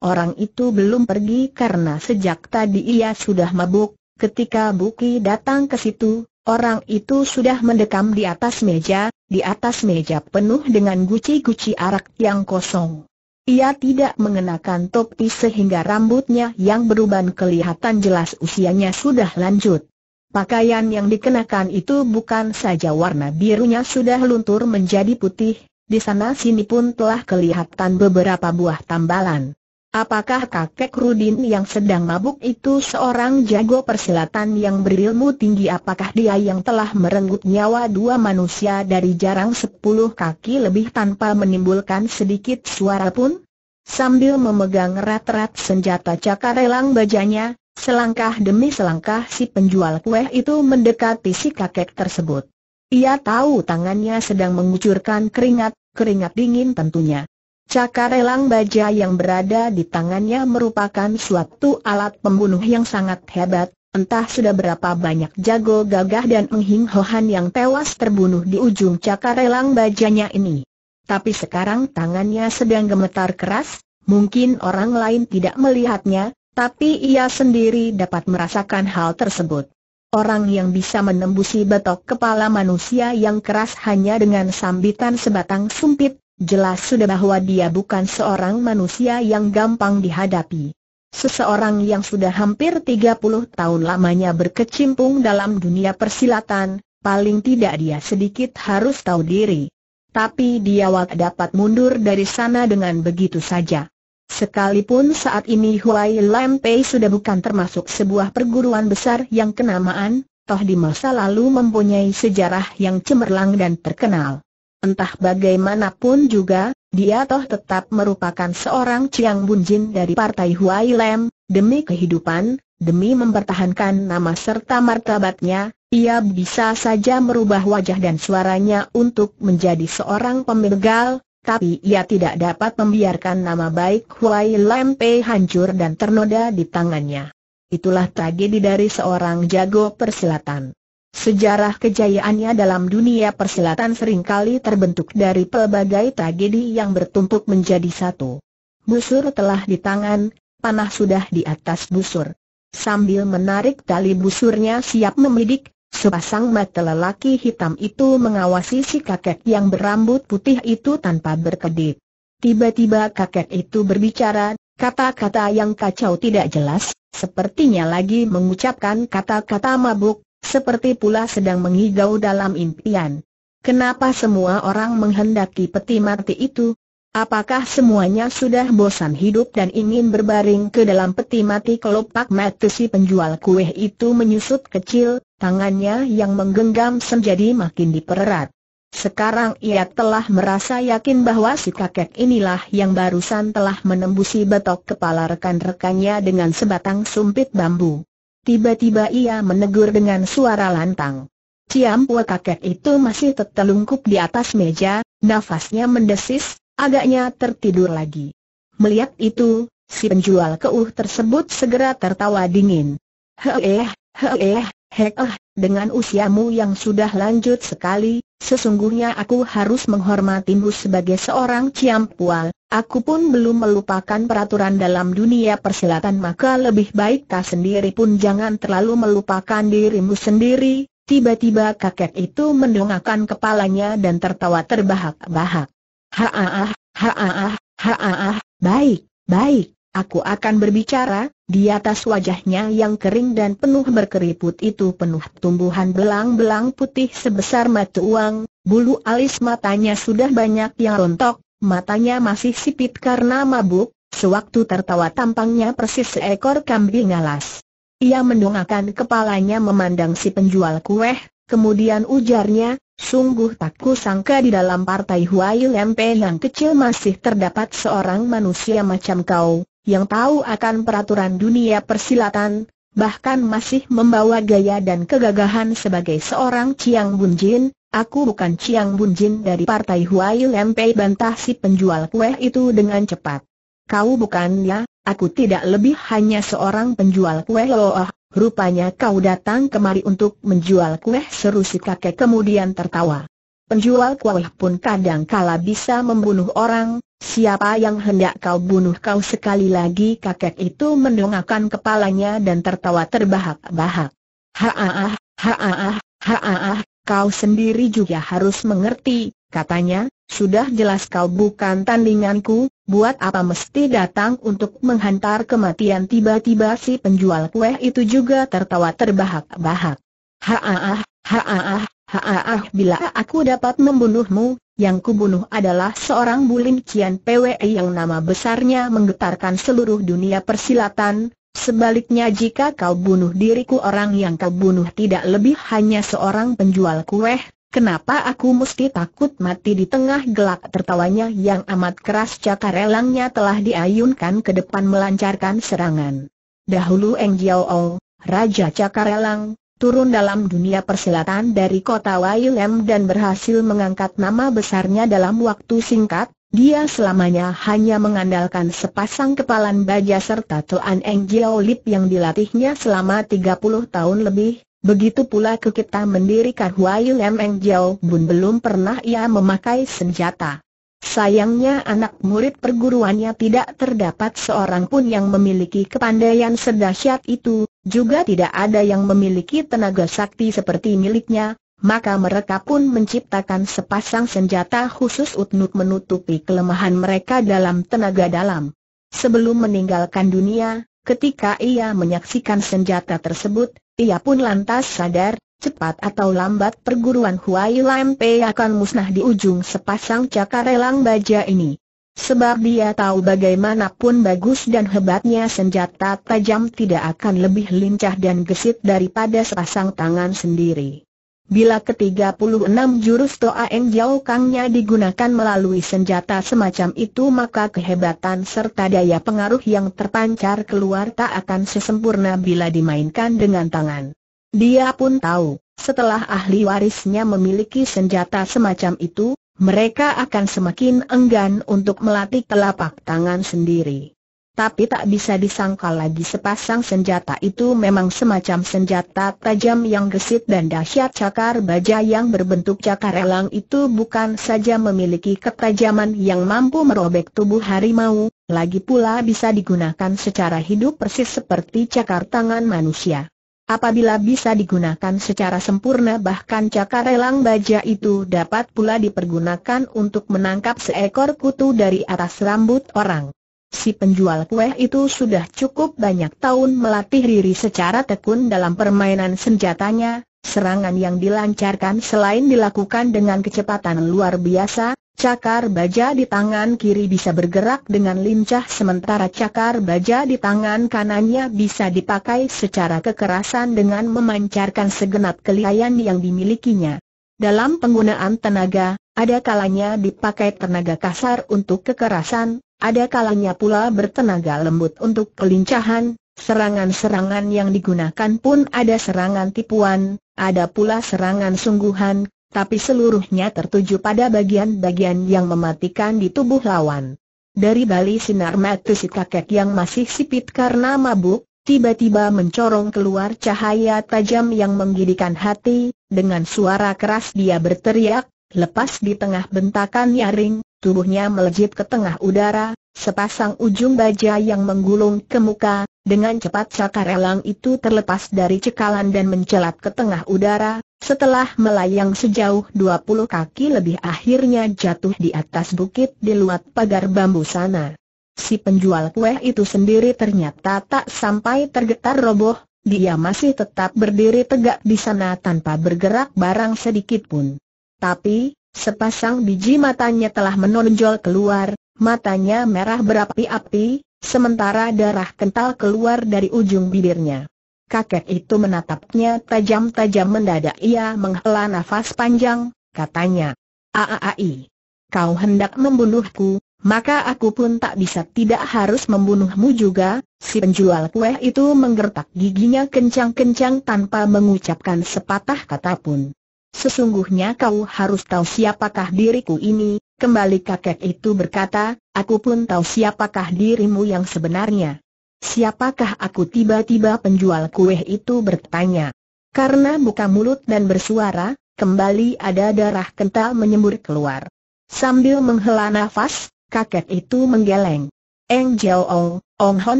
Orang itu belum pergi karena sejak tadi ia sudah mabuk. Ketika Buki datang ke situ, orang itu sudah mendekam di atas meja, di atas meja penuh dengan guci-guci arak yang kosong. Ia tidak mengenakan topi sehingga rambutnya yang beruban kelihatan jelas usianya sudah lanjut. Pakaian yang dikenakan itu bukan saja warna birunya sudah luntur menjadi putih, di sana sini pun telah kelihatan beberapa buah tambalan. Apakah kakek Rudin yang sedang mabuk itu seorang jago persilatan yang berilmu tinggi apakah dia yang telah merenggut nyawa dua manusia dari jarang sepuluh kaki lebih tanpa menimbulkan sedikit suara pun? Sambil memegang rat-rat senjata cakarelang bajanya, selangkah demi selangkah si penjual kue itu mendekati si kakek tersebut. Ia tahu tangannya sedang mengucurkan keringat, keringat dingin tentunya. Cakar elang baja yang berada di tangannya merupakan suatu alat pembunuh yang sangat hebat, entah sudah berapa banyak jago gagah dan Enghing Hohan yang tewas terbunuh di ujung cakar elang bajanya ini. Tapi sekarang tangannya sedang gemetar keras, mungkin orang lain tidak melihatnya, tapi ia sendiri dapat merasakan hal tersebut. Orang yang bisa menembusi batok kepala manusia yang keras hanya dengan sambitan sebatang sumpit, Jelas sudah bahwa dia bukan seorang manusia yang gampang dihadapi. Seseorang yang sudah hampir 30 tahun lamanya berkecimpung dalam dunia persilatan, paling tidak dia sedikit harus tahu diri. Tapi dia wak dapat mundur dari sana dengan begitu saja. Sekalipun saat ini Huai Lam Pei sudah bukan termasuk sebuah perguruan besar yang kenamaan, toh di masa lalu mempunyai sejarah yang cemerlang dan terkenal. Entah bagaimanapun juga, dia toh tetap merupakan seorang Chiang Bunjin dari Partai Huai Lem, demi kehidupan, demi mempertahankan nama serta martabatnya, ia bisa saja merubah wajah dan suaranya untuk menjadi seorang pembegal, tapi ia tidak dapat membiarkan nama baik Huai Lem Pei hancur dan ternoda di tangannya. Itulah tragedi dari seorang jago persilatan. Sejarah kejayaannya dalam dunia persilatan seringkali terbentuk dari pelbagai tragedi yang bertumpuk menjadi satu. Busur telah di tangan, panah sudah di atas busur. Sambil menarik tali busurnya siap memidik, Sepasang mata lelaki hitam itu mengawasi si kakek yang berambut putih itu tanpa berkedip. Tiba-tiba kakek itu berbicara, kata-kata yang kacau tidak jelas, sepertinya lagi mengucapkan kata-kata mabuk, seperti pula sedang mengigau dalam impian. Kenapa semua orang menghendaki peti mati itu? Apakah semuanya sudah bosan hidup dan ingin berbaring ke dalam peti mati kelopak mati si penjual kue itu menyusut kecil, tangannya yang menggenggam menjadi makin dipererat. Sekarang ia telah merasa yakin bahwa si kakek inilah yang barusan telah menembusi betok kepala rekan-rekannya dengan sebatang sumpit bambu. Tiba-tiba ia menegur dengan suara lantang. Ciam Pua kakek itu masih tertelungkup di atas meja, nafasnya mendesis, agaknya tertidur lagi. Melihat itu, si penjual keuh tersebut segera tertawa dingin. Heeh, heeh, heeh, dengan usiamu yang sudah lanjut sekali, sesungguhnya aku harus menghormatimu sebagai seorang ciampual. Aku pun belum melupakan peraturan dalam dunia persilatan maka lebih baik kau sendiri pun jangan terlalu melupakan dirimu sendiri. Tiba-tiba kakek itu mendongakkan kepalanya dan tertawa terbahak-bahak. Haaah, haaah, haaah, baik, baik, aku akan berbicara, di atas wajahnya yang kering dan penuh berkeriput itu penuh tumbuhan belang-belang putih sebesar mata uang, bulu alis matanya sudah banyak yang rontok, matanya masih sipit karena mabuk, sewaktu tertawa tampangnya persis seekor kambing alas. Ia mendongakkan kepalanya memandang si penjual kue, kemudian ujarnya, sungguh tak kusangka di dalam partai Huayu Lempe yang kecil masih terdapat seorang manusia macam kau, yang tahu akan peraturan dunia persilatan, bahkan masih membawa gaya dan kegagahan sebagai seorang Chiang Bunjin, aku bukan Chiang Bunjin dari Partai Huai Lempei bantah si penjual kue itu dengan cepat. Kau bukan ya? aku tidak lebih hanya seorang penjual kue loh, ah. rupanya kau datang kemari untuk menjual kue seru si kakek kemudian tertawa. Penjual kue pun kadang kala bisa membunuh orang, Siapa yang hendak kau bunuh kau sekali lagi kakek itu mendongakkan kepalanya dan tertawa terbahak-bahak. Haaah, haaah, haaah, kau sendiri juga harus mengerti, katanya, sudah jelas kau bukan tandinganku, buat apa mesti datang untuk menghantar kematian tiba-tiba si penjual kue itu juga tertawa terbahak-bahak. Haaah, haaah, haaah, bila aku dapat membunuhmu, yang kubunuh adalah seorang Bulim Kian PWE yang nama besarnya menggetarkan seluruh dunia persilatan. Sebaliknya jika kau bunuh diriku orang yang kau bunuh tidak lebih hanya seorang penjual kue, kenapa aku mesti takut mati di tengah gelak tertawanya yang amat keras cakar elangnya telah diayunkan ke depan melancarkan serangan. Dahulu Eng Jiao, Raja Cakarelang, turun dalam dunia persilatan dari kota Wailem dan berhasil mengangkat nama besarnya dalam waktu singkat, dia selamanya hanya mengandalkan sepasang kepalan baja serta tuan Eng Jiao Lip yang dilatihnya selama 30 tahun lebih, begitu pula ke kita mendirikan Wailem Eng Jiao Bun belum pernah ia memakai senjata. Sayangnya anak murid perguruannya tidak terdapat seorang pun yang memiliki kepandaian sedahsyat itu, juga tidak ada yang memiliki tenaga sakti seperti miliknya, maka mereka pun menciptakan sepasang senjata khusus untuk menutupi kelemahan mereka dalam tenaga dalam. Sebelum meninggalkan dunia, ketika ia menyaksikan senjata tersebut, ia pun lantas sadar, Cepat atau lambat perguruan Huai Lam Pei akan musnah di ujung sepasang cakar cakarelang baja ini. Sebab dia tahu bagaimanapun bagus dan hebatnya senjata tajam tidak akan lebih lincah dan gesit daripada sepasang tangan sendiri. Bila ke-36 jurus Toa Eng Jiao Kangnya digunakan melalui senjata semacam itu maka kehebatan serta daya pengaruh yang terpancar keluar tak akan sesempurna bila dimainkan dengan tangan. Dia pun tahu, setelah ahli warisnya memiliki senjata semacam itu, mereka akan semakin enggan untuk melatih telapak tangan sendiri. Tapi tak bisa disangkal lagi sepasang senjata itu memang semacam senjata tajam yang gesit dan dahsyat cakar baja yang berbentuk cakar elang itu bukan saja memiliki ketajaman yang mampu merobek tubuh harimau, lagi pula bisa digunakan secara hidup persis seperti cakar tangan manusia. Apabila bisa digunakan secara sempurna bahkan cakar elang baja itu dapat pula dipergunakan untuk menangkap seekor kutu dari atas rambut orang. Si penjual kue itu sudah cukup banyak tahun melatih diri secara tekun dalam permainan senjatanya, serangan yang dilancarkan selain dilakukan dengan kecepatan luar biasa, Cakar baja di tangan kiri bisa bergerak dengan lincah sementara cakar baja di tangan kanannya bisa dipakai secara kekerasan dengan memancarkan segenap kelihayan yang dimilikinya. Dalam penggunaan tenaga, ada kalanya dipakai tenaga kasar untuk kekerasan, ada kalanya pula bertenaga lembut untuk kelincahan, serangan-serangan yang digunakan pun ada serangan tipuan, ada pula serangan sungguhan, tapi seluruhnya tertuju pada bagian-bagian yang mematikan di tubuh lawan. Dari bali sinar mata si kakek yang masih sipit karena mabuk, tiba-tiba mencorong keluar cahaya tajam yang menggidikan hati, dengan suara keras dia berteriak, lepas di tengah bentakan nyaring, tubuhnya melejit ke tengah udara, sepasang ujung baja yang menggulung ke muka, dengan cepat cakar elang itu terlepas dari cekalan dan mencelat ke tengah udara, setelah melayang sejauh 20 kaki lebih akhirnya jatuh di atas bukit di luar pagar bambu sana. Si penjual kue itu sendiri ternyata tak sampai tergetar roboh, dia masih tetap berdiri tegak di sana tanpa bergerak barang sedikit pun. Tapi, sepasang biji matanya telah menonjol keluar, matanya merah berapi-api, sementara darah kental keluar dari ujung bibirnya. Kakek itu menatapnya tajam-tajam mendadak ia menghela nafas panjang, katanya. Aaai, kau hendak membunuhku, maka aku pun tak bisa tidak harus membunuhmu juga, si penjual kue itu menggertak giginya kencang-kencang tanpa mengucapkan sepatah kata pun. Sesungguhnya kau harus tahu siapakah diriku ini, kembali kakek itu berkata, aku pun tahu siapakah dirimu yang sebenarnya. Siapakah aku tiba-tiba penjual kue itu bertanya. Karena buka mulut dan bersuara, kembali ada darah kental menyembur keluar. Sambil menghela nafas, kakek itu menggeleng. Eng Jiao Ong, Ong Hon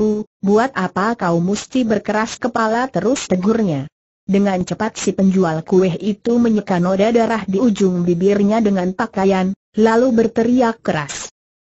Bu, buat apa kau mesti berkeras kepala terus tegurnya. Dengan cepat si penjual kue itu menyeka noda darah di ujung bibirnya dengan pakaian, lalu berteriak keras.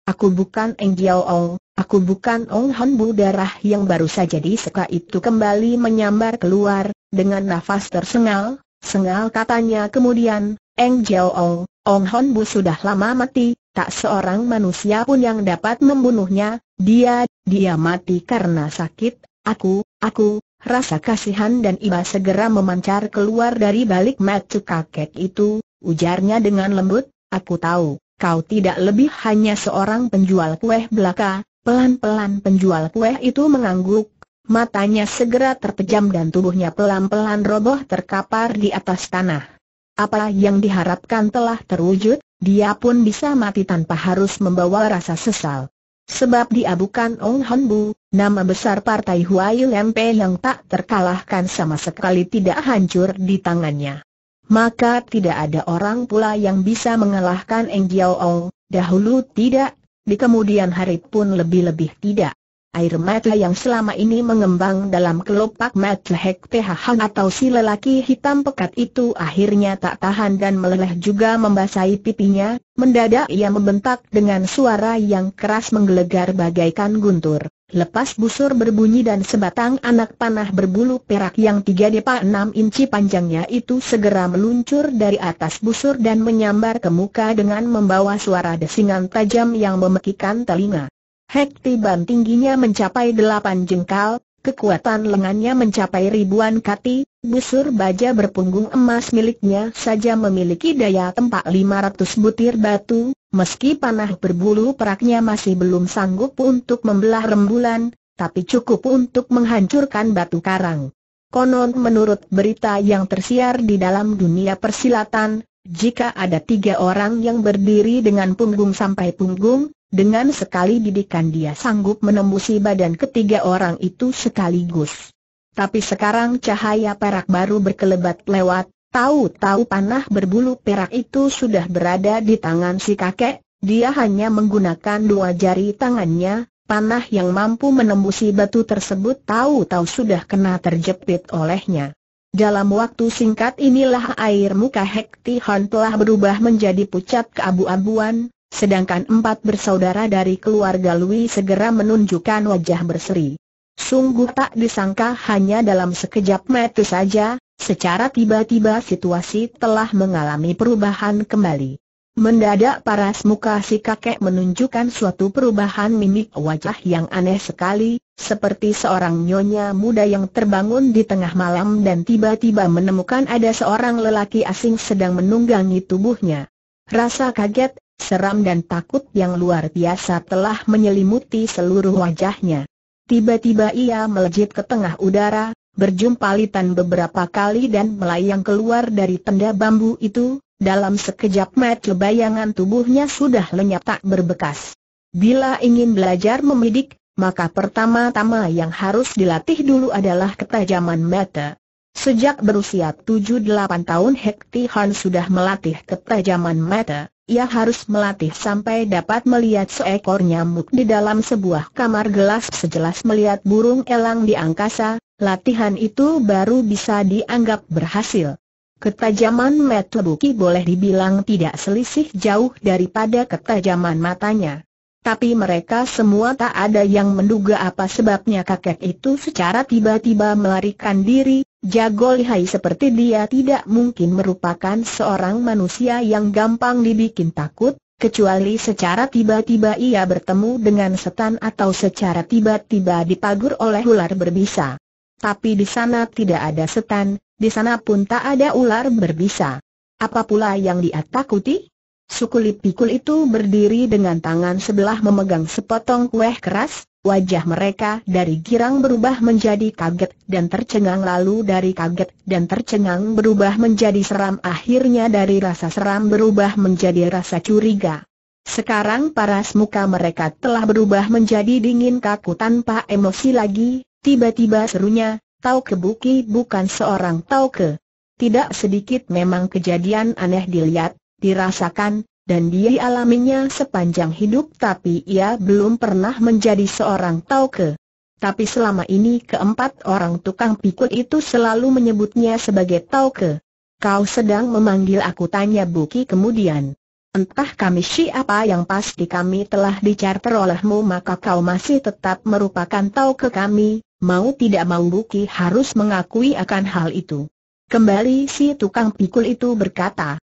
Aku bukan Eng Jiao Ong, aku bukan Ong Han Bu darah yang baru saja diseka itu kembali menyambar keluar, dengan nafas tersengal, sengal katanya kemudian, Eng Jiao Ong, Ong Han Bu sudah lama mati, tak seorang manusia pun yang dapat membunuhnya, dia, dia mati karena sakit, aku, aku, rasa kasihan dan iba segera memancar keluar dari balik matu kakek itu, ujarnya dengan lembut, aku tahu kau tidak lebih hanya seorang penjual kue belaka. Pelan-pelan penjual kue itu mengangguk, matanya segera terpejam dan tubuhnya pelan-pelan roboh terkapar di atas tanah. Apa yang diharapkan telah terwujud, dia pun bisa mati tanpa harus membawa rasa sesal. Sebab dia bukan Ong Hon Bu, nama besar partai Huayu Lempe yang tak terkalahkan sama sekali tidak hancur di tangannya maka tidak ada orang pula yang bisa mengalahkan Eng Jiao Dahulu tidak, di kemudian hari pun lebih-lebih tidak air mata yang selama ini mengembang dalam kelopak mata Hek Tehahan atau si lelaki hitam pekat itu akhirnya tak tahan dan meleleh juga membasahi pipinya, mendadak ia membentak dengan suara yang keras menggelegar bagaikan guntur. Lepas busur berbunyi dan sebatang anak panah berbulu perak yang 3 depa 6 inci panjangnya itu segera meluncur dari atas busur dan menyambar ke muka dengan membawa suara desingan tajam yang memekikan telinga. Hektiban tingginya mencapai delapan jengkal, kekuatan lengannya mencapai ribuan kati, busur baja berpunggung emas miliknya saja memiliki daya tempat 500 butir batu, meski panah berbulu peraknya masih belum sanggup untuk membelah rembulan, tapi cukup untuk menghancurkan batu karang. Konon menurut berita yang tersiar di dalam dunia persilatan, jika ada tiga orang yang berdiri dengan punggung sampai punggung, dengan sekali didikan dia sanggup menembusi badan ketiga orang itu sekaligus. Tapi sekarang cahaya perak baru berkelebat lewat, tahu-tahu panah berbulu perak itu sudah berada di tangan si kakek, dia hanya menggunakan dua jari tangannya, panah yang mampu menembusi batu tersebut tahu-tahu sudah kena terjepit olehnya. Dalam waktu singkat inilah air muka Hekti Han telah berubah menjadi pucat keabu-abuan, Sedangkan empat bersaudara dari keluarga Lui segera menunjukkan wajah berseri. Sungguh tak disangka hanya dalam sekejap mata saja, secara tiba-tiba situasi telah mengalami perubahan kembali. Mendadak paras muka si kakek menunjukkan suatu perubahan mimik wajah yang aneh sekali, seperti seorang nyonya muda yang terbangun di tengah malam dan tiba-tiba menemukan ada seorang lelaki asing sedang menunggangi tubuhnya. Rasa kaget, Seram dan takut yang luar biasa telah menyelimuti seluruh wajahnya. Tiba-tiba ia melejit ke tengah udara, berjumpa litan beberapa kali dan melayang keluar dari tenda bambu itu, dalam sekejap mata bayangan tubuhnya sudah lenyap tak berbekas. Bila ingin belajar memidik, maka pertama-tama yang harus dilatih dulu adalah ketajaman mata. Sejak berusia 7-8 tahun Hekti Han sudah melatih ketajaman mata ia harus melatih sampai dapat melihat seekor nyamuk di dalam sebuah kamar gelas sejelas melihat burung elang di angkasa, latihan itu baru bisa dianggap berhasil. Ketajaman Metlebuki boleh dibilang tidak selisih jauh daripada ketajaman matanya. Tapi mereka semua tak ada yang menduga apa sebabnya kakek itu secara tiba-tiba melarikan diri, Jago lihai seperti dia tidak mungkin merupakan seorang manusia yang gampang dibikin takut, kecuali secara tiba-tiba ia bertemu dengan setan atau secara tiba-tiba dipagur oleh ular berbisa. Tapi di sana tidak ada setan, di sana pun tak ada ular berbisa. Apa pula yang dia takuti? Sukulip pikul itu berdiri dengan tangan sebelah memegang sepotong kue keras, wajah mereka dari girang berubah menjadi kaget dan tercengang lalu dari kaget dan tercengang berubah menjadi seram akhirnya dari rasa seram berubah menjadi rasa curiga. Sekarang paras muka mereka telah berubah menjadi dingin kaku tanpa emosi lagi, tiba-tiba serunya, Tau buki bukan seorang Tau Ke. Tidak sedikit memang kejadian aneh dilihat, dirasakan, dan dia alaminya sepanjang hidup tapi ia belum pernah menjadi seorang tauke. Tapi selama ini keempat orang tukang pikul itu selalu menyebutnya sebagai tauke. Kau sedang memanggil aku tanya Buki kemudian. Entah kami siapa yang pasti kami telah dicarter olehmu maka kau masih tetap merupakan tauke kami, mau tidak mau Buki harus mengakui akan hal itu. Kembali si tukang pikul itu berkata,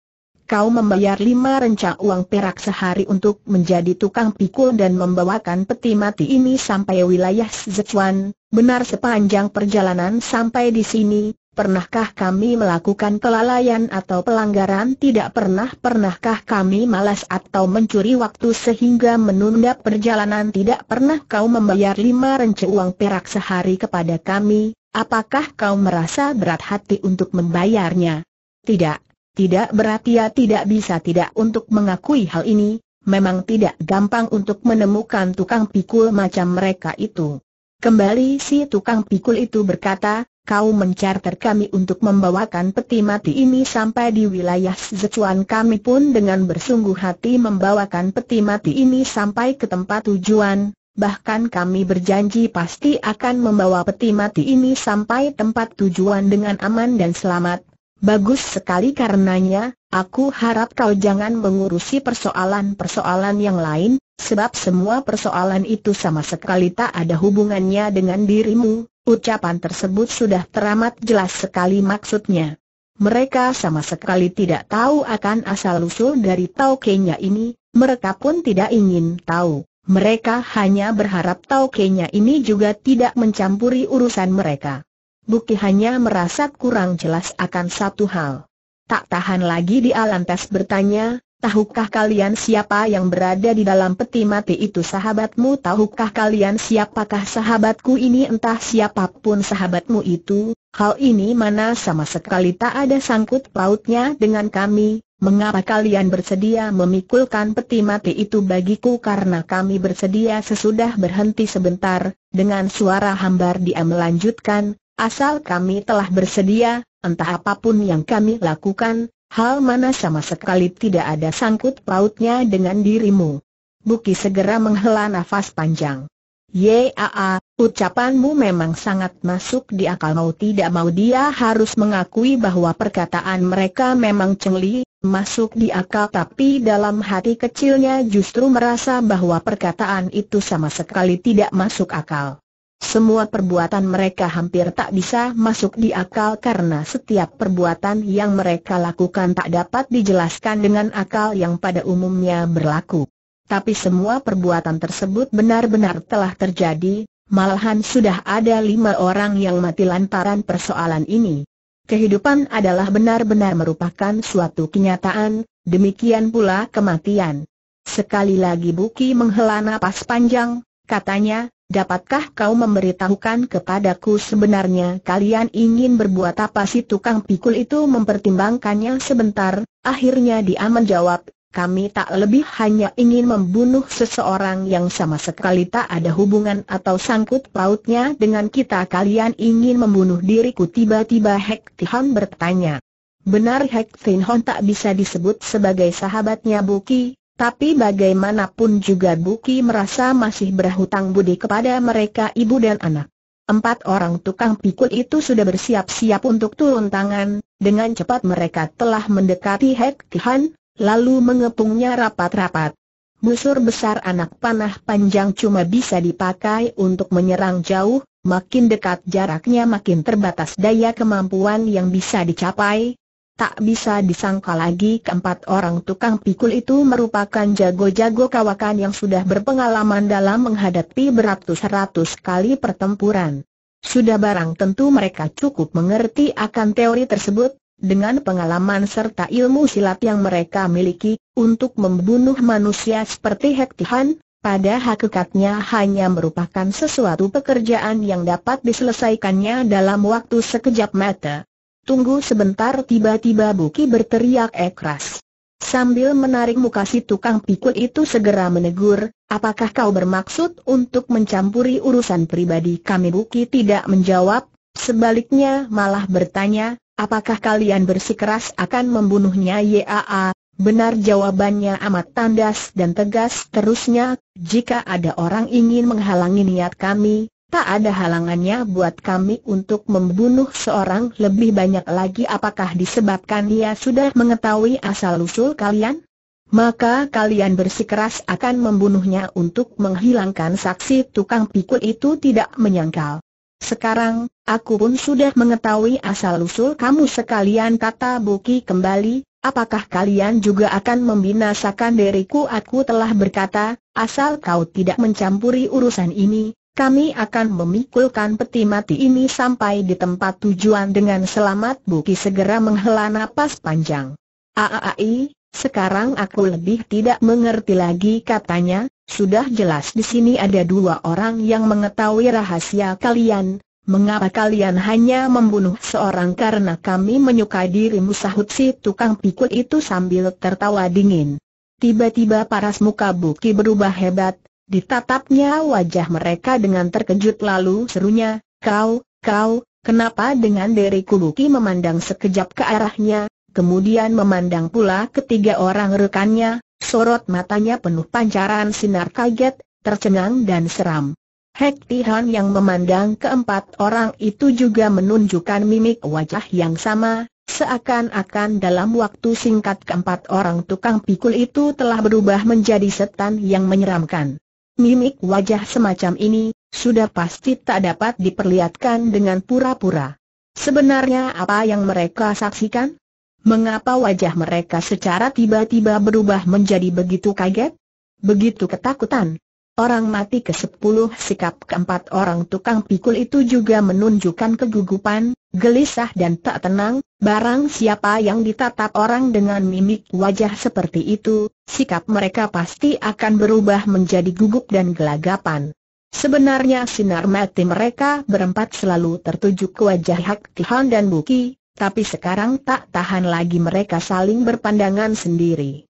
kau membayar lima renca uang perak sehari untuk menjadi tukang pikul dan membawakan peti mati ini sampai wilayah Sichuan, benar sepanjang perjalanan sampai di sini, pernahkah kami melakukan kelalaian atau pelanggaran tidak pernah pernahkah kami malas atau mencuri waktu sehingga menunda perjalanan tidak pernah kau membayar lima renca uang perak sehari kepada kami, apakah kau merasa berat hati untuk membayarnya? Tidak tidak berarti ia tidak bisa tidak untuk mengakui hal ini, memang tidak gampang untuk menemukan tukang pikul macam mereka itu. Kembali si tukang pikul itu berkata, kau mencarter kami untuk membawakan peti mati ini sampai di wilayah Zecuan kami pun dengan bersungguh hati membawakan peti mati ini sampai ke tempat tujuan, bahkan kami berjanji pasti akan membawa peti mati ini sampai tempat tujuan dengan aman dan selamat, Bagus sekali karenanya, aku harap kau jangan mengurusi persoalan-persoalan yang lain, sebab semua persoalan itu sama sekali tak ada hubungannya dengan dirimu. Ucapan tersebut sudah teramat jelas sekali maksudnya. Mereka sama sekali tidak tahu akan asal-usul dari Taukenya ini, mereka pun tidak ingin tahu. Mereka hanya berharap Taukenya ini juga tidak mencampuri urusan mereka. Buki hanya merasa kurang jelas akan satu hal. Tak tahan lagi dia lantas bertanya, tahukah kalian siapa yang berada di dalam peti mati itu sahabatmu? Tahukah kalian siapakah sahabatku ini? Entah siapapun sahabatmu itu, hal ini mana sama sekali tak ada sangkut pautnya dengan kami. Mengapa kalian bersedia memikulkan peti mati itu bagiku karena kami bersedia sesudah berhenti sebentar, dengan suara hambar dia melanjutkan, Asal kami telah bersedia, entah apapun yang kami lakukan, hal mana sama sekali tidak ada sangkut pautnya dengan dirimu. Buki segera menghela nafas panjang. Yaa, ucapanmu memang sangat masuk di akal mau tidak mau dia harus mengakui bahwa perkataan mereka memang cengli, masuk di akal tapi dalam hati kecilnya justru merasa bahwa perkataan itu sama sekali tidak masuk akal. Semua perbuatan mereka hampir tak bisa masuk di akal karena setiap perbuatan yang mereka lakukan tak dapat dijelaskan dengan akal yang pada umumnya berlaku. Tapi semua perbuatan tersebut benar-benar telah terjadi, malahan sudah ada lima orang yang mati lantaran persoalan ini. Kehidupan adalah benar-benar merupakan suatu kenyataan, demikian pula kematian. Sekali lagi Buki menghela napas panjang, katanya, Dapatkah kau memberitahukan kepadaku sebenarnya kalian ingin berbuat apa si tukang pikul itu mempertimbangkannya sebentar, akhirnya dia menjawab, kami tak lebih hanya ingin membunuh seseorang yang sama sekali tak ada hubungan atau sangkut pautnya dengan kita kalian ingin membunuh diriku tiba-tiba Hek Tihon bertanya. Benar Hek Tihon tak bisa disebut sebagai sahabatnya Buki, tapi bagaimanapun juga Buki merasa masih berhutang budi kepada mereka ibu dan anak. Empat orang tukang pikul itu sudah bersiap-siap untuk turun tangan, dengan cepat mereka telah mendekati Hek Kihan, lalu mengepungnya rapat-rapat. Busur besar anak panah panjang cuma bisa dipakai untuk menyerang jauh, makin dekat jaraknya makin terbatas daya kemampuan yang bisa dicapai, Tak bisa disangka lagi keempat orang tukang pikul itu merupakan jago-jago kawakan yang sudah berpengalaman dalam menghadapi beratus-ratus kali pertempuran. Sudah barang tentu mereka cukup mengerti akan teori tersebut, dengan pengalaman serta ilmu silat yang mereka miliki, untuk membunuh manusia seperti Hektihan, pada hakikatnya hanya merupakan sesuatu pekerjaan yang dapat diselesaikannya dalam waktu sekejap mata. Tunggu sebentar tiba-tiba Buki berteriak ekras. Eh, Sambil menarik muka si tukang pikul itu segera menegur, apakah kau bermaksud untuk mencampuri urusan pribadi kami Buki tidak menjawab, sebaliknya malah bertanya, apakah kalian bersikeras akan membunuhnya YAA, Benar jawabannya amat tandas dan tegas terusnya, jika ada orang ingin menghalangi niat kami, Tak ada halangannya buat kami untuk membunuh seorang lebih banyak lagi apakah disebabkan dia sudah mengetahui asal-usul kalian? Maka kalian bersikeras akan membunuhnya untuk menghilangkan saksi tukang pikul itu tidak menyangkal. Sekarang, aku pun sudah mengetahui asal-usul kamu sekalian kata Buki kembali, apakah kalian juga akan membinasakan diriku? Aku telah berkata, asal kau tidak mencampuri urusan ini, kami akan memikulkan peti mati ini sampai di tempat tujuan dengan selamat Buki segera menghela napas panjang. Aaai, sekarang aku lebih tidak mengerti lagi katanya, sudah jelas di sini ada dua orang yang mengetahui rahasia kalian, Mengapa kalian hanya membunuh seorang karena kami menyukai dirimu sahut si tukang pikul itu sambil tertawa dingin. Tiba-tiba paras muka Buki berubah hebat, Ditatapnya wajah mereka dengan terkejut lalu serunya, kau, kau, kenapa dengan Deri Kubuki memandang sekejap ke arahnya, kemudian memandang pula ketiga orang rekannya, sorot matanya penuh pancaran sinar kaget, tercengang dan seram. Hek Tihan yang memandang keempat orang itu juga menunjukkan mimik wajah yang sama, seakan-akan dalam waktu singkat keempat orang tukang pikul itu telah berubah menjadi setan yang menyeramkan. Mimik wajah semacam ini, sudah pasti tak dapat diperlihatkan dengan pura-pura. Sebenarnya apa yang mereka saksikan? Mengapa wajah mereka secara tiba-tiba berubah menjadi begitu kaget? Begitu ketakutan? Orang mati ke sepuluh sikap keempat orang tukang pikul itu juga menunjukkan kegugupan, gelisah dan tak tenang, barang siapa yang ditatap orang dengan mimik wajah seperti itu, sikap mereka pasti akan berubah menjadi gugup dan gelagapan. Sebenarnya sinar mati mereka berempat selalu tertuju ke wajah Hak Tihan dan Buki, tapi sekarang tak tahan lagi mereka saling berpandangan sendiri.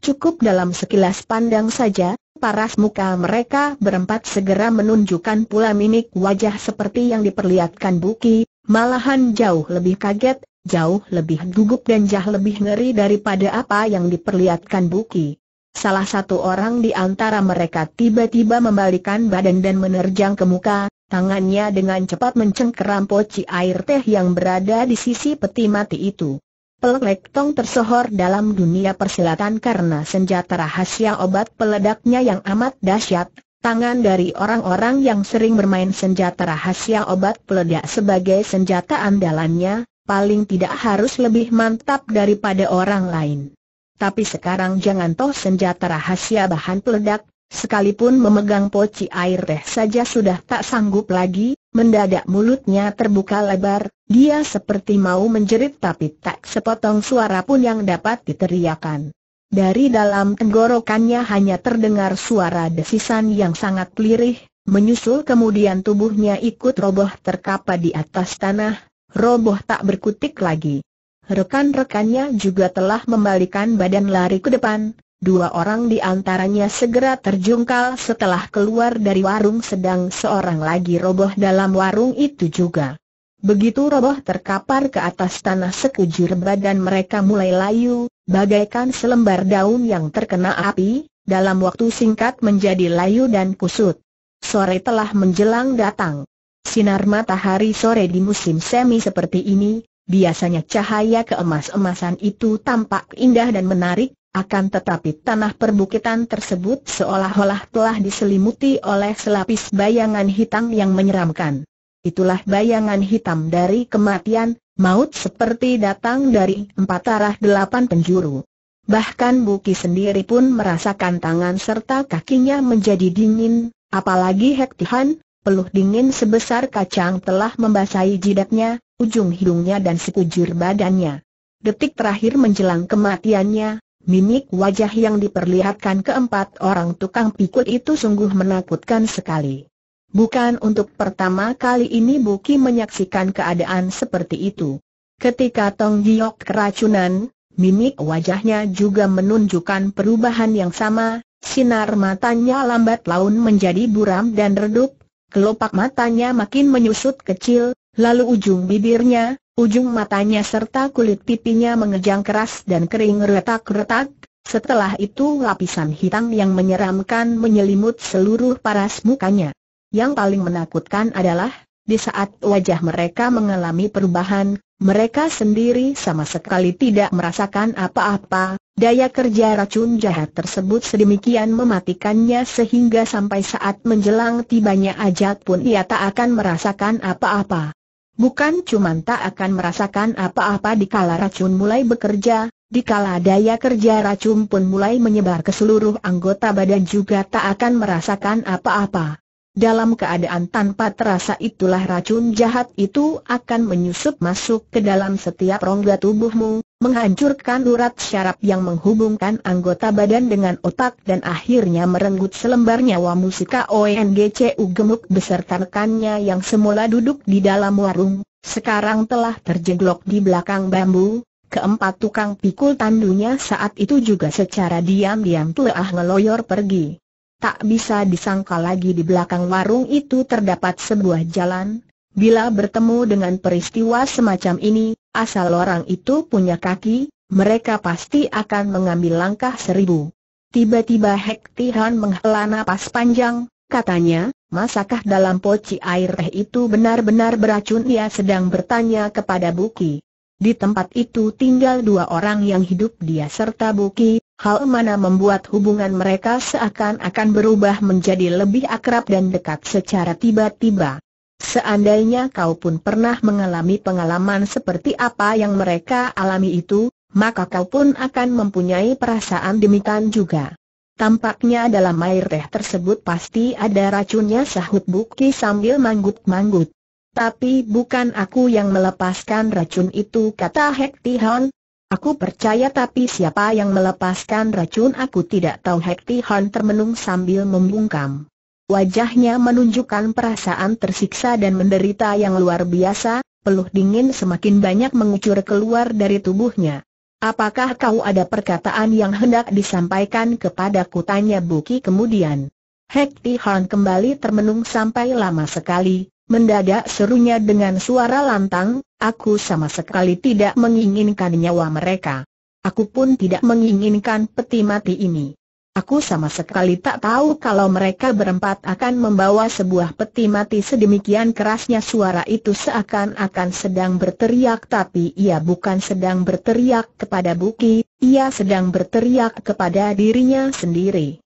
Cukup dalam sekilas pandang saja, paras muka mereka berempat segera menunjukkan pula mimik wajah seperti yang diperlihatkan Buki, malahan jauh lebih kaget, jauh lebih gugup dan jauh lebih ngeri daripada apa yang diperlihatkan Buki. Salah satu orang di antara mereka tiba-tiba membalikan badan dan menerjang ke muka, tangannya dengan cepat mencengkeram poci air teh yang berada di sisi peti mati itu. Pelek Tong tersohor dalam dunia persilatan karena senjata rahasia obat peledaknya yang amat dahsyat. Tangan dari orang-orang yang sering bermain senjata rahasia obat peledak sebagai senjata andalannya, paling tidak harus lebih mantap daripada orang lain. Tapi sekarang jangan toh senjata rahasia bahan peledak, sekalipun memegang poci air teh saja sudah tak sanggup lagi, mendadak mulutnya terbuka lebar, dia seperti mau menjerit tapi tak sepotong suara pun yang dapat diteriakan. Dari dalam tenggorokannya hanya terdengar suara desisan yang sangat lirih, menyusul kemudian tubuhnya ikut roboh terkapa di atas tanah, roboh tak berkutik lagi. Rekan-rekannya juga telah membalikan badan lari ke depan, dua orang di antaranya segera terjungkal setelah keluar dari warung sedang seorang lagi roboh dalam warung itu juga. Begitu roboh terkapar ke atas tanah sekujur badan mereka mulai layu, bagaikan selembar daun yang terkena api, dalam waktu singkat menjadi layu dan kusut. Sore telah menjelang datang. Sinar matahari sore di musim semi seperti ini, biasanya cahaya keemas-emasan itu tampak indah dan menarik, akan tetapi tanah perbukitan tersebut seolah-olah telah diselimuti oleh selapis bayangan hitam yang menyeramkan itulah bayangan hitam dari kematian, maut seperti datang dari empat arah delapan penjuru. Bahkan Buki sendiri pun merasakan tangan serta kakinya menjadi dingin, apalagi Hektihan, peluh dingin sebesar kacang telah membasahi jidatnya, ujung hidungnya dan sekujur badannya. Detik terakhir menjelang kematiannya, Mimik wajah yang diperlihatkan keempat orang tukang pikul itu sungguh menakutkan sekali. Bukan untuk pertama kali ini Buki menyaksikan keadaan seperti itu. Ketika Tong Giok keracunan, mimik wajahnya juga menunjukkan perubahan yang sama, sinar matanya lambat laun menjadi buram dan redup, kelopak matanya makin menyusut kecil, lalu ujung bibirnya, ujung matanya serta kulit pipinya mengejang keras dan kering retak-retak, setelah itu lapisan hitam yang menyeramkan menyelimut seluruh paras mukanya. Yang paling menakutkan adalah, di saat wajah mereka mengalami perubahan, mereka sendiri sama sekali tidak merasakan apa-apa, daya kerja racun jahat tersebut sedemikian mematikannya sehingga sampai saat menjelang tibanya ajat pun ia tak akan merasakan apa-apa. Bukan cuma tak akan merasakan apa-apa di dikala racun mulai bekerja, di dikala daya kerja racun pun mulai menyebar ke seluruh anggota badan juga tak akan merasakan apa-apa. Dalam keadaan tanpa terasa itulah racun jahat itu akan menyusup masuk ke dalam setiap rongga tubuhmu, menghancurkan urat syaraf yang menghubungkan anggota badan dengan otak dan akhirnya merenggut selembar nyawa musika ONGCU gemuk beserta rekannya yang semula duduk di dalam warung, sekarang telah terjeglok di belakang bambu. Keempat tukang pikul tandunya saat itu juga secara diam-diam telah ngeloyor pergi. Tak bisa disangka lagi di belakang warung itu terdapat sebuah jalan. Bila bertemu dengan peristiwa semacam ini, asal orang itu punya kaki, mereka pasti akan mengambil langkah seribu. Tiba-tiba Hek Tihan menghela napas panjang, katanya, masakah dalam poci air teh itu benar-benar beracun? Ia sedang bertanya kepada Buki. Di tempat itu tinggal dua orang yang hidup dia serta Buki, hal mana membuat hubungan mereka seakan-akan berubah menjadi lebih akrab dan dekat secara tiba-tiba. Seandainya kau pun pernah mengalami pengalaman seperti apa yang mereka alami itu, maka kau pun akan mempunyai perasaan demikian juga. Tampaknya dalam air teh tersebut pasti ada racunnya sahut Buki sambil manggut-manggut. Tapi bukan aku yang melepaskan racun itu kata Hek Tihon, Aku percaya tapi siapa yang melepaskan racun aku tidak tahu Hekti Han termenung sambil membungkam. Wajahnya menunjukkan perasaan tersiksa dan menderita yang luar biasa, peluh dingin semakin banyak mengucur keluar dari tubuhnya. Apakah kau ada perkataan yang hendak disampaikan kepadaku tanya Buki kemudian. Hekti Han kembali termenung sampai lama sekali, Mendadak serunya dengan suara lantang, aku sama sekali tidak menginginkan nyawa mereka. Aku pun tidak menginginkan peti mati ini. Aku sama sekali tak tahu kalau mereka berempat akan membawa sebuah peti mati sedemikian kerasnya suara itu seakan-akan sedang berteriak tapi ia bukan sedang berteriak kepada Buki, ia sedang berteriak kepada dirinya sendiri.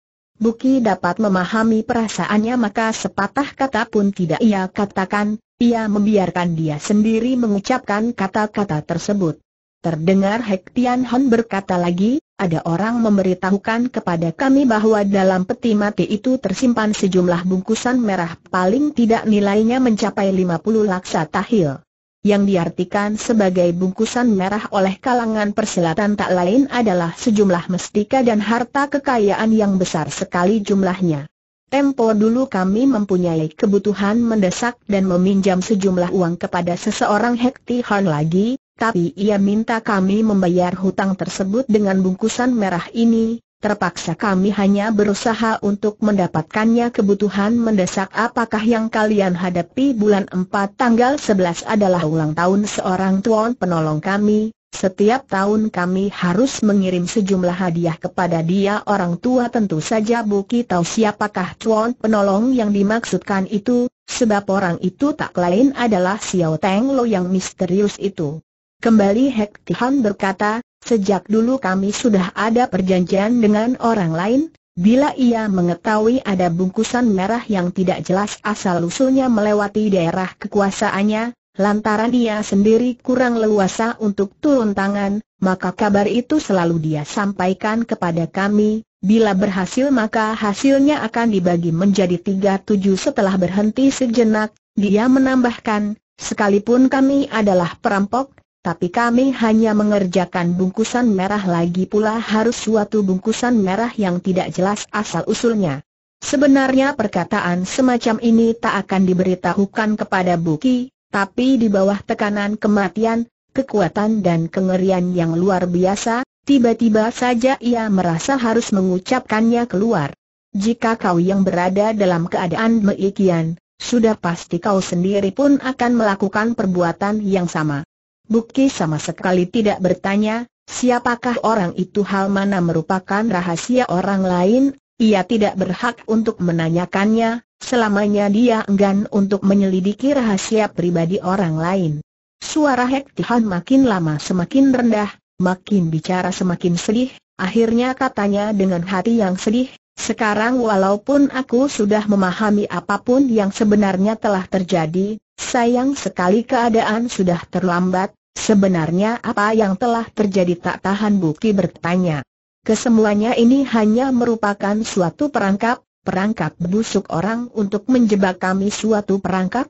Buki dapat memahami perasaannya maka sepatah kata pun tidak ia katakan, ia membiarkan dia sendiri mengucapkan kata-kata tersebut. Terdengar Hek Tian Hon berkata lagi, ada orang memberitahukan kepada kami bahwa dalam peti mati itu tersimpan sejumlah bungkusan merah paling tidak nilainya mencapai 50 laksa tahil yang diartikan sebagai bungkusan merah oleh kalangan persilatan tak lain adalah sejumlah mestika dan harta kekayaan yang besar sekali jumlahnya. Tempo dulu kami mempunyai kebutuhan mendesak dan meminjam sejumlah uang kepada seseorang Hekti Han lagi, tapi ia minta kami membayar hutang tersebut dengan bungkusan merah ini, terpaksa kami hanya berusaha untuk mendapatkannya kebutuhan mendesak apakah yang kalian hadapi bulan 4 tanggal 11 adalah ulang tahun seorang tuan penolong kami, setiap tahun kami harus mengirim sejumlah hadiah kepada dia orang tua tentu saja Buki tahu siapakah tuan penolong yang dimaksudkan itu, sebab orang itu tak lain adalah Xiao Teng Lo yang misterius itu. Kembali Hek Tihan berkata, sejak dulu kami sudah ada perjanjian dengan orang lain, bila ia mengetahui ada bungkusan merah yang tidak jelas asal-usulnya melewati daerah kekuasaannya, lantaran ia sendiri kurang leluasa untuk turun tangan, maka kabar itu selalu dia sampaikan kepada kami, bila berhasil maka hasilnya akan dibagi menjadi tiga tujuh setelah berhenti sejenak, dia menambahkan, sekalipun kami adalah perampok, tapi kami hanya mengerjakan bungkusan merah lagi pula harus suatu bungkusan merah yang tidak jelas asal-usulnya. Sebenarnya perkataan semacam ini tak akan diberitahukan kepada Buki, tapi di bawah tekanan kematian, kekuatan dan kengerian yang luar biasa, tiba-tiba saja ia merasa harus mengucapkannya keluar. Jika kau yang berada dalam keadaan meikian, sudah pasti kau sendiri pun akan melakukan perbuatan yang sama. Bukti sama sekali tidak bertanya, siapakah orang itu hal mana merupakan rahasia orang lain, ia tidak berhak untuk menanyakannya, selamanya dia enggan untuk menyelidiki rahasia pribadi orang lain. Suara Hek Tihon makin lama semakin rendah, makin bicara semakin sedih, akhirnya katanya dengan hati yang sedih, sekarang walaupun aku sudah memahami apapun yang sebenarnya telah terjadi, Sayang sekali keadaan sudah terlambat, sebenarnya apa yang telah terjadi tak tahan Buki bertanya. Kesemuanya ini hanya merupakan suatu perangkap, perangkap busuk orang untuk menjebak kami suatu perangkap?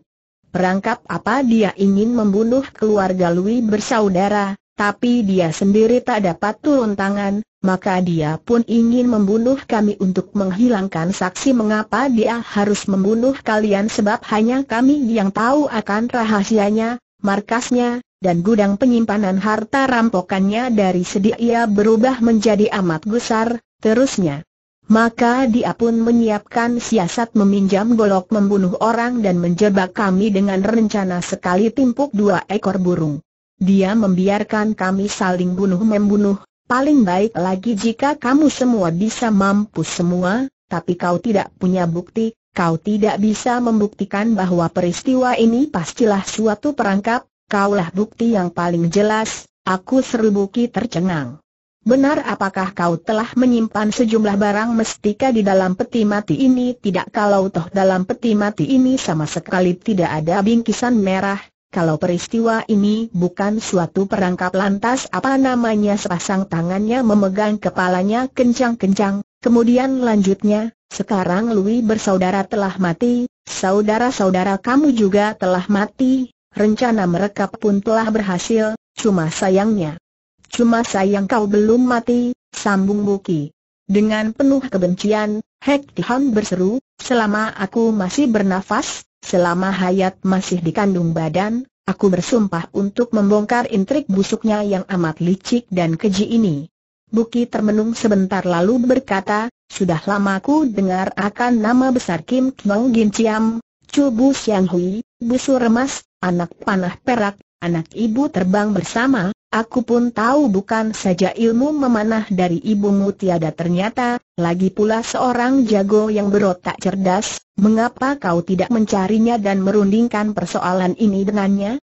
Perangkap apa dia ingin membunuh keluarga Lui bersaudara, tapi dia sendiri tak dapat turun tangan, maka dia pun ingin membunuh kami untuk menghilangkan saksi mengapa dia harus membunuh kalian sebab hanya kami yang tahu akan rahasianya, markasnya, dan gudang penyimpanan harta rampokannya dari sedia ia berubah menjadi amat gusar, terusnya. Maka dia pun menyiapkan siasat meminjam golok membunuh orang dan menjebak kami dengan rencana sekali timpuk dua ekor burung. Dia membiarkan kami saling bunuh-membunuh, Paling baik lagi jika kamu semua bisa mampu semua, tapi kau tidak punya bukti, kau tidak bisa membuktikan bahwa peristiwa ini pastilah suatu perangkap, kaulah bukti yang paling jelas, aku serbuki tercengang. Benar apakah kau telah menyimpan sejumlah barang mestika di dalam peti mati ini? Tidak kalau toh dalam peti mati ini sama sekali tidak ada bingkisan merah, kalau peristiwa ini bukan suatu perangkap lantas apa namanya sepasang tangannya memegang kepalanya kencang-kencang, kemudian lanjutnya, sekarang Louis bersaudara telah mati, saudara-saudara kamu juga telah mati, rencana mereka pun telah berhasil, cuma sayangnya. Cuma sayang kau belum mati, sambung Buki. Dengan penuh kebencian, Hek Tihan berseru, selama aku masih bernafas, Selama Hayat masih dikandung badan, aku bersumpah untuk membongkar intrik busuknya yang amat licik dan keji ini. Buki termenung sebentar lalu berkata, sudah lama ku dengar akan nama besar Kim Knong Gin Chiam, Chu Bu Siang Hui, busu remas, anak panah perak, anak ibu terbang bersama, Aku pun tahu bukan saja ilmu memanah dari ibumu tiada ternyata, lagi pula seorang jago yang berotak cerdas, mengapa kau tidak mencarinya dan merundingkan persoalan ini dengannya?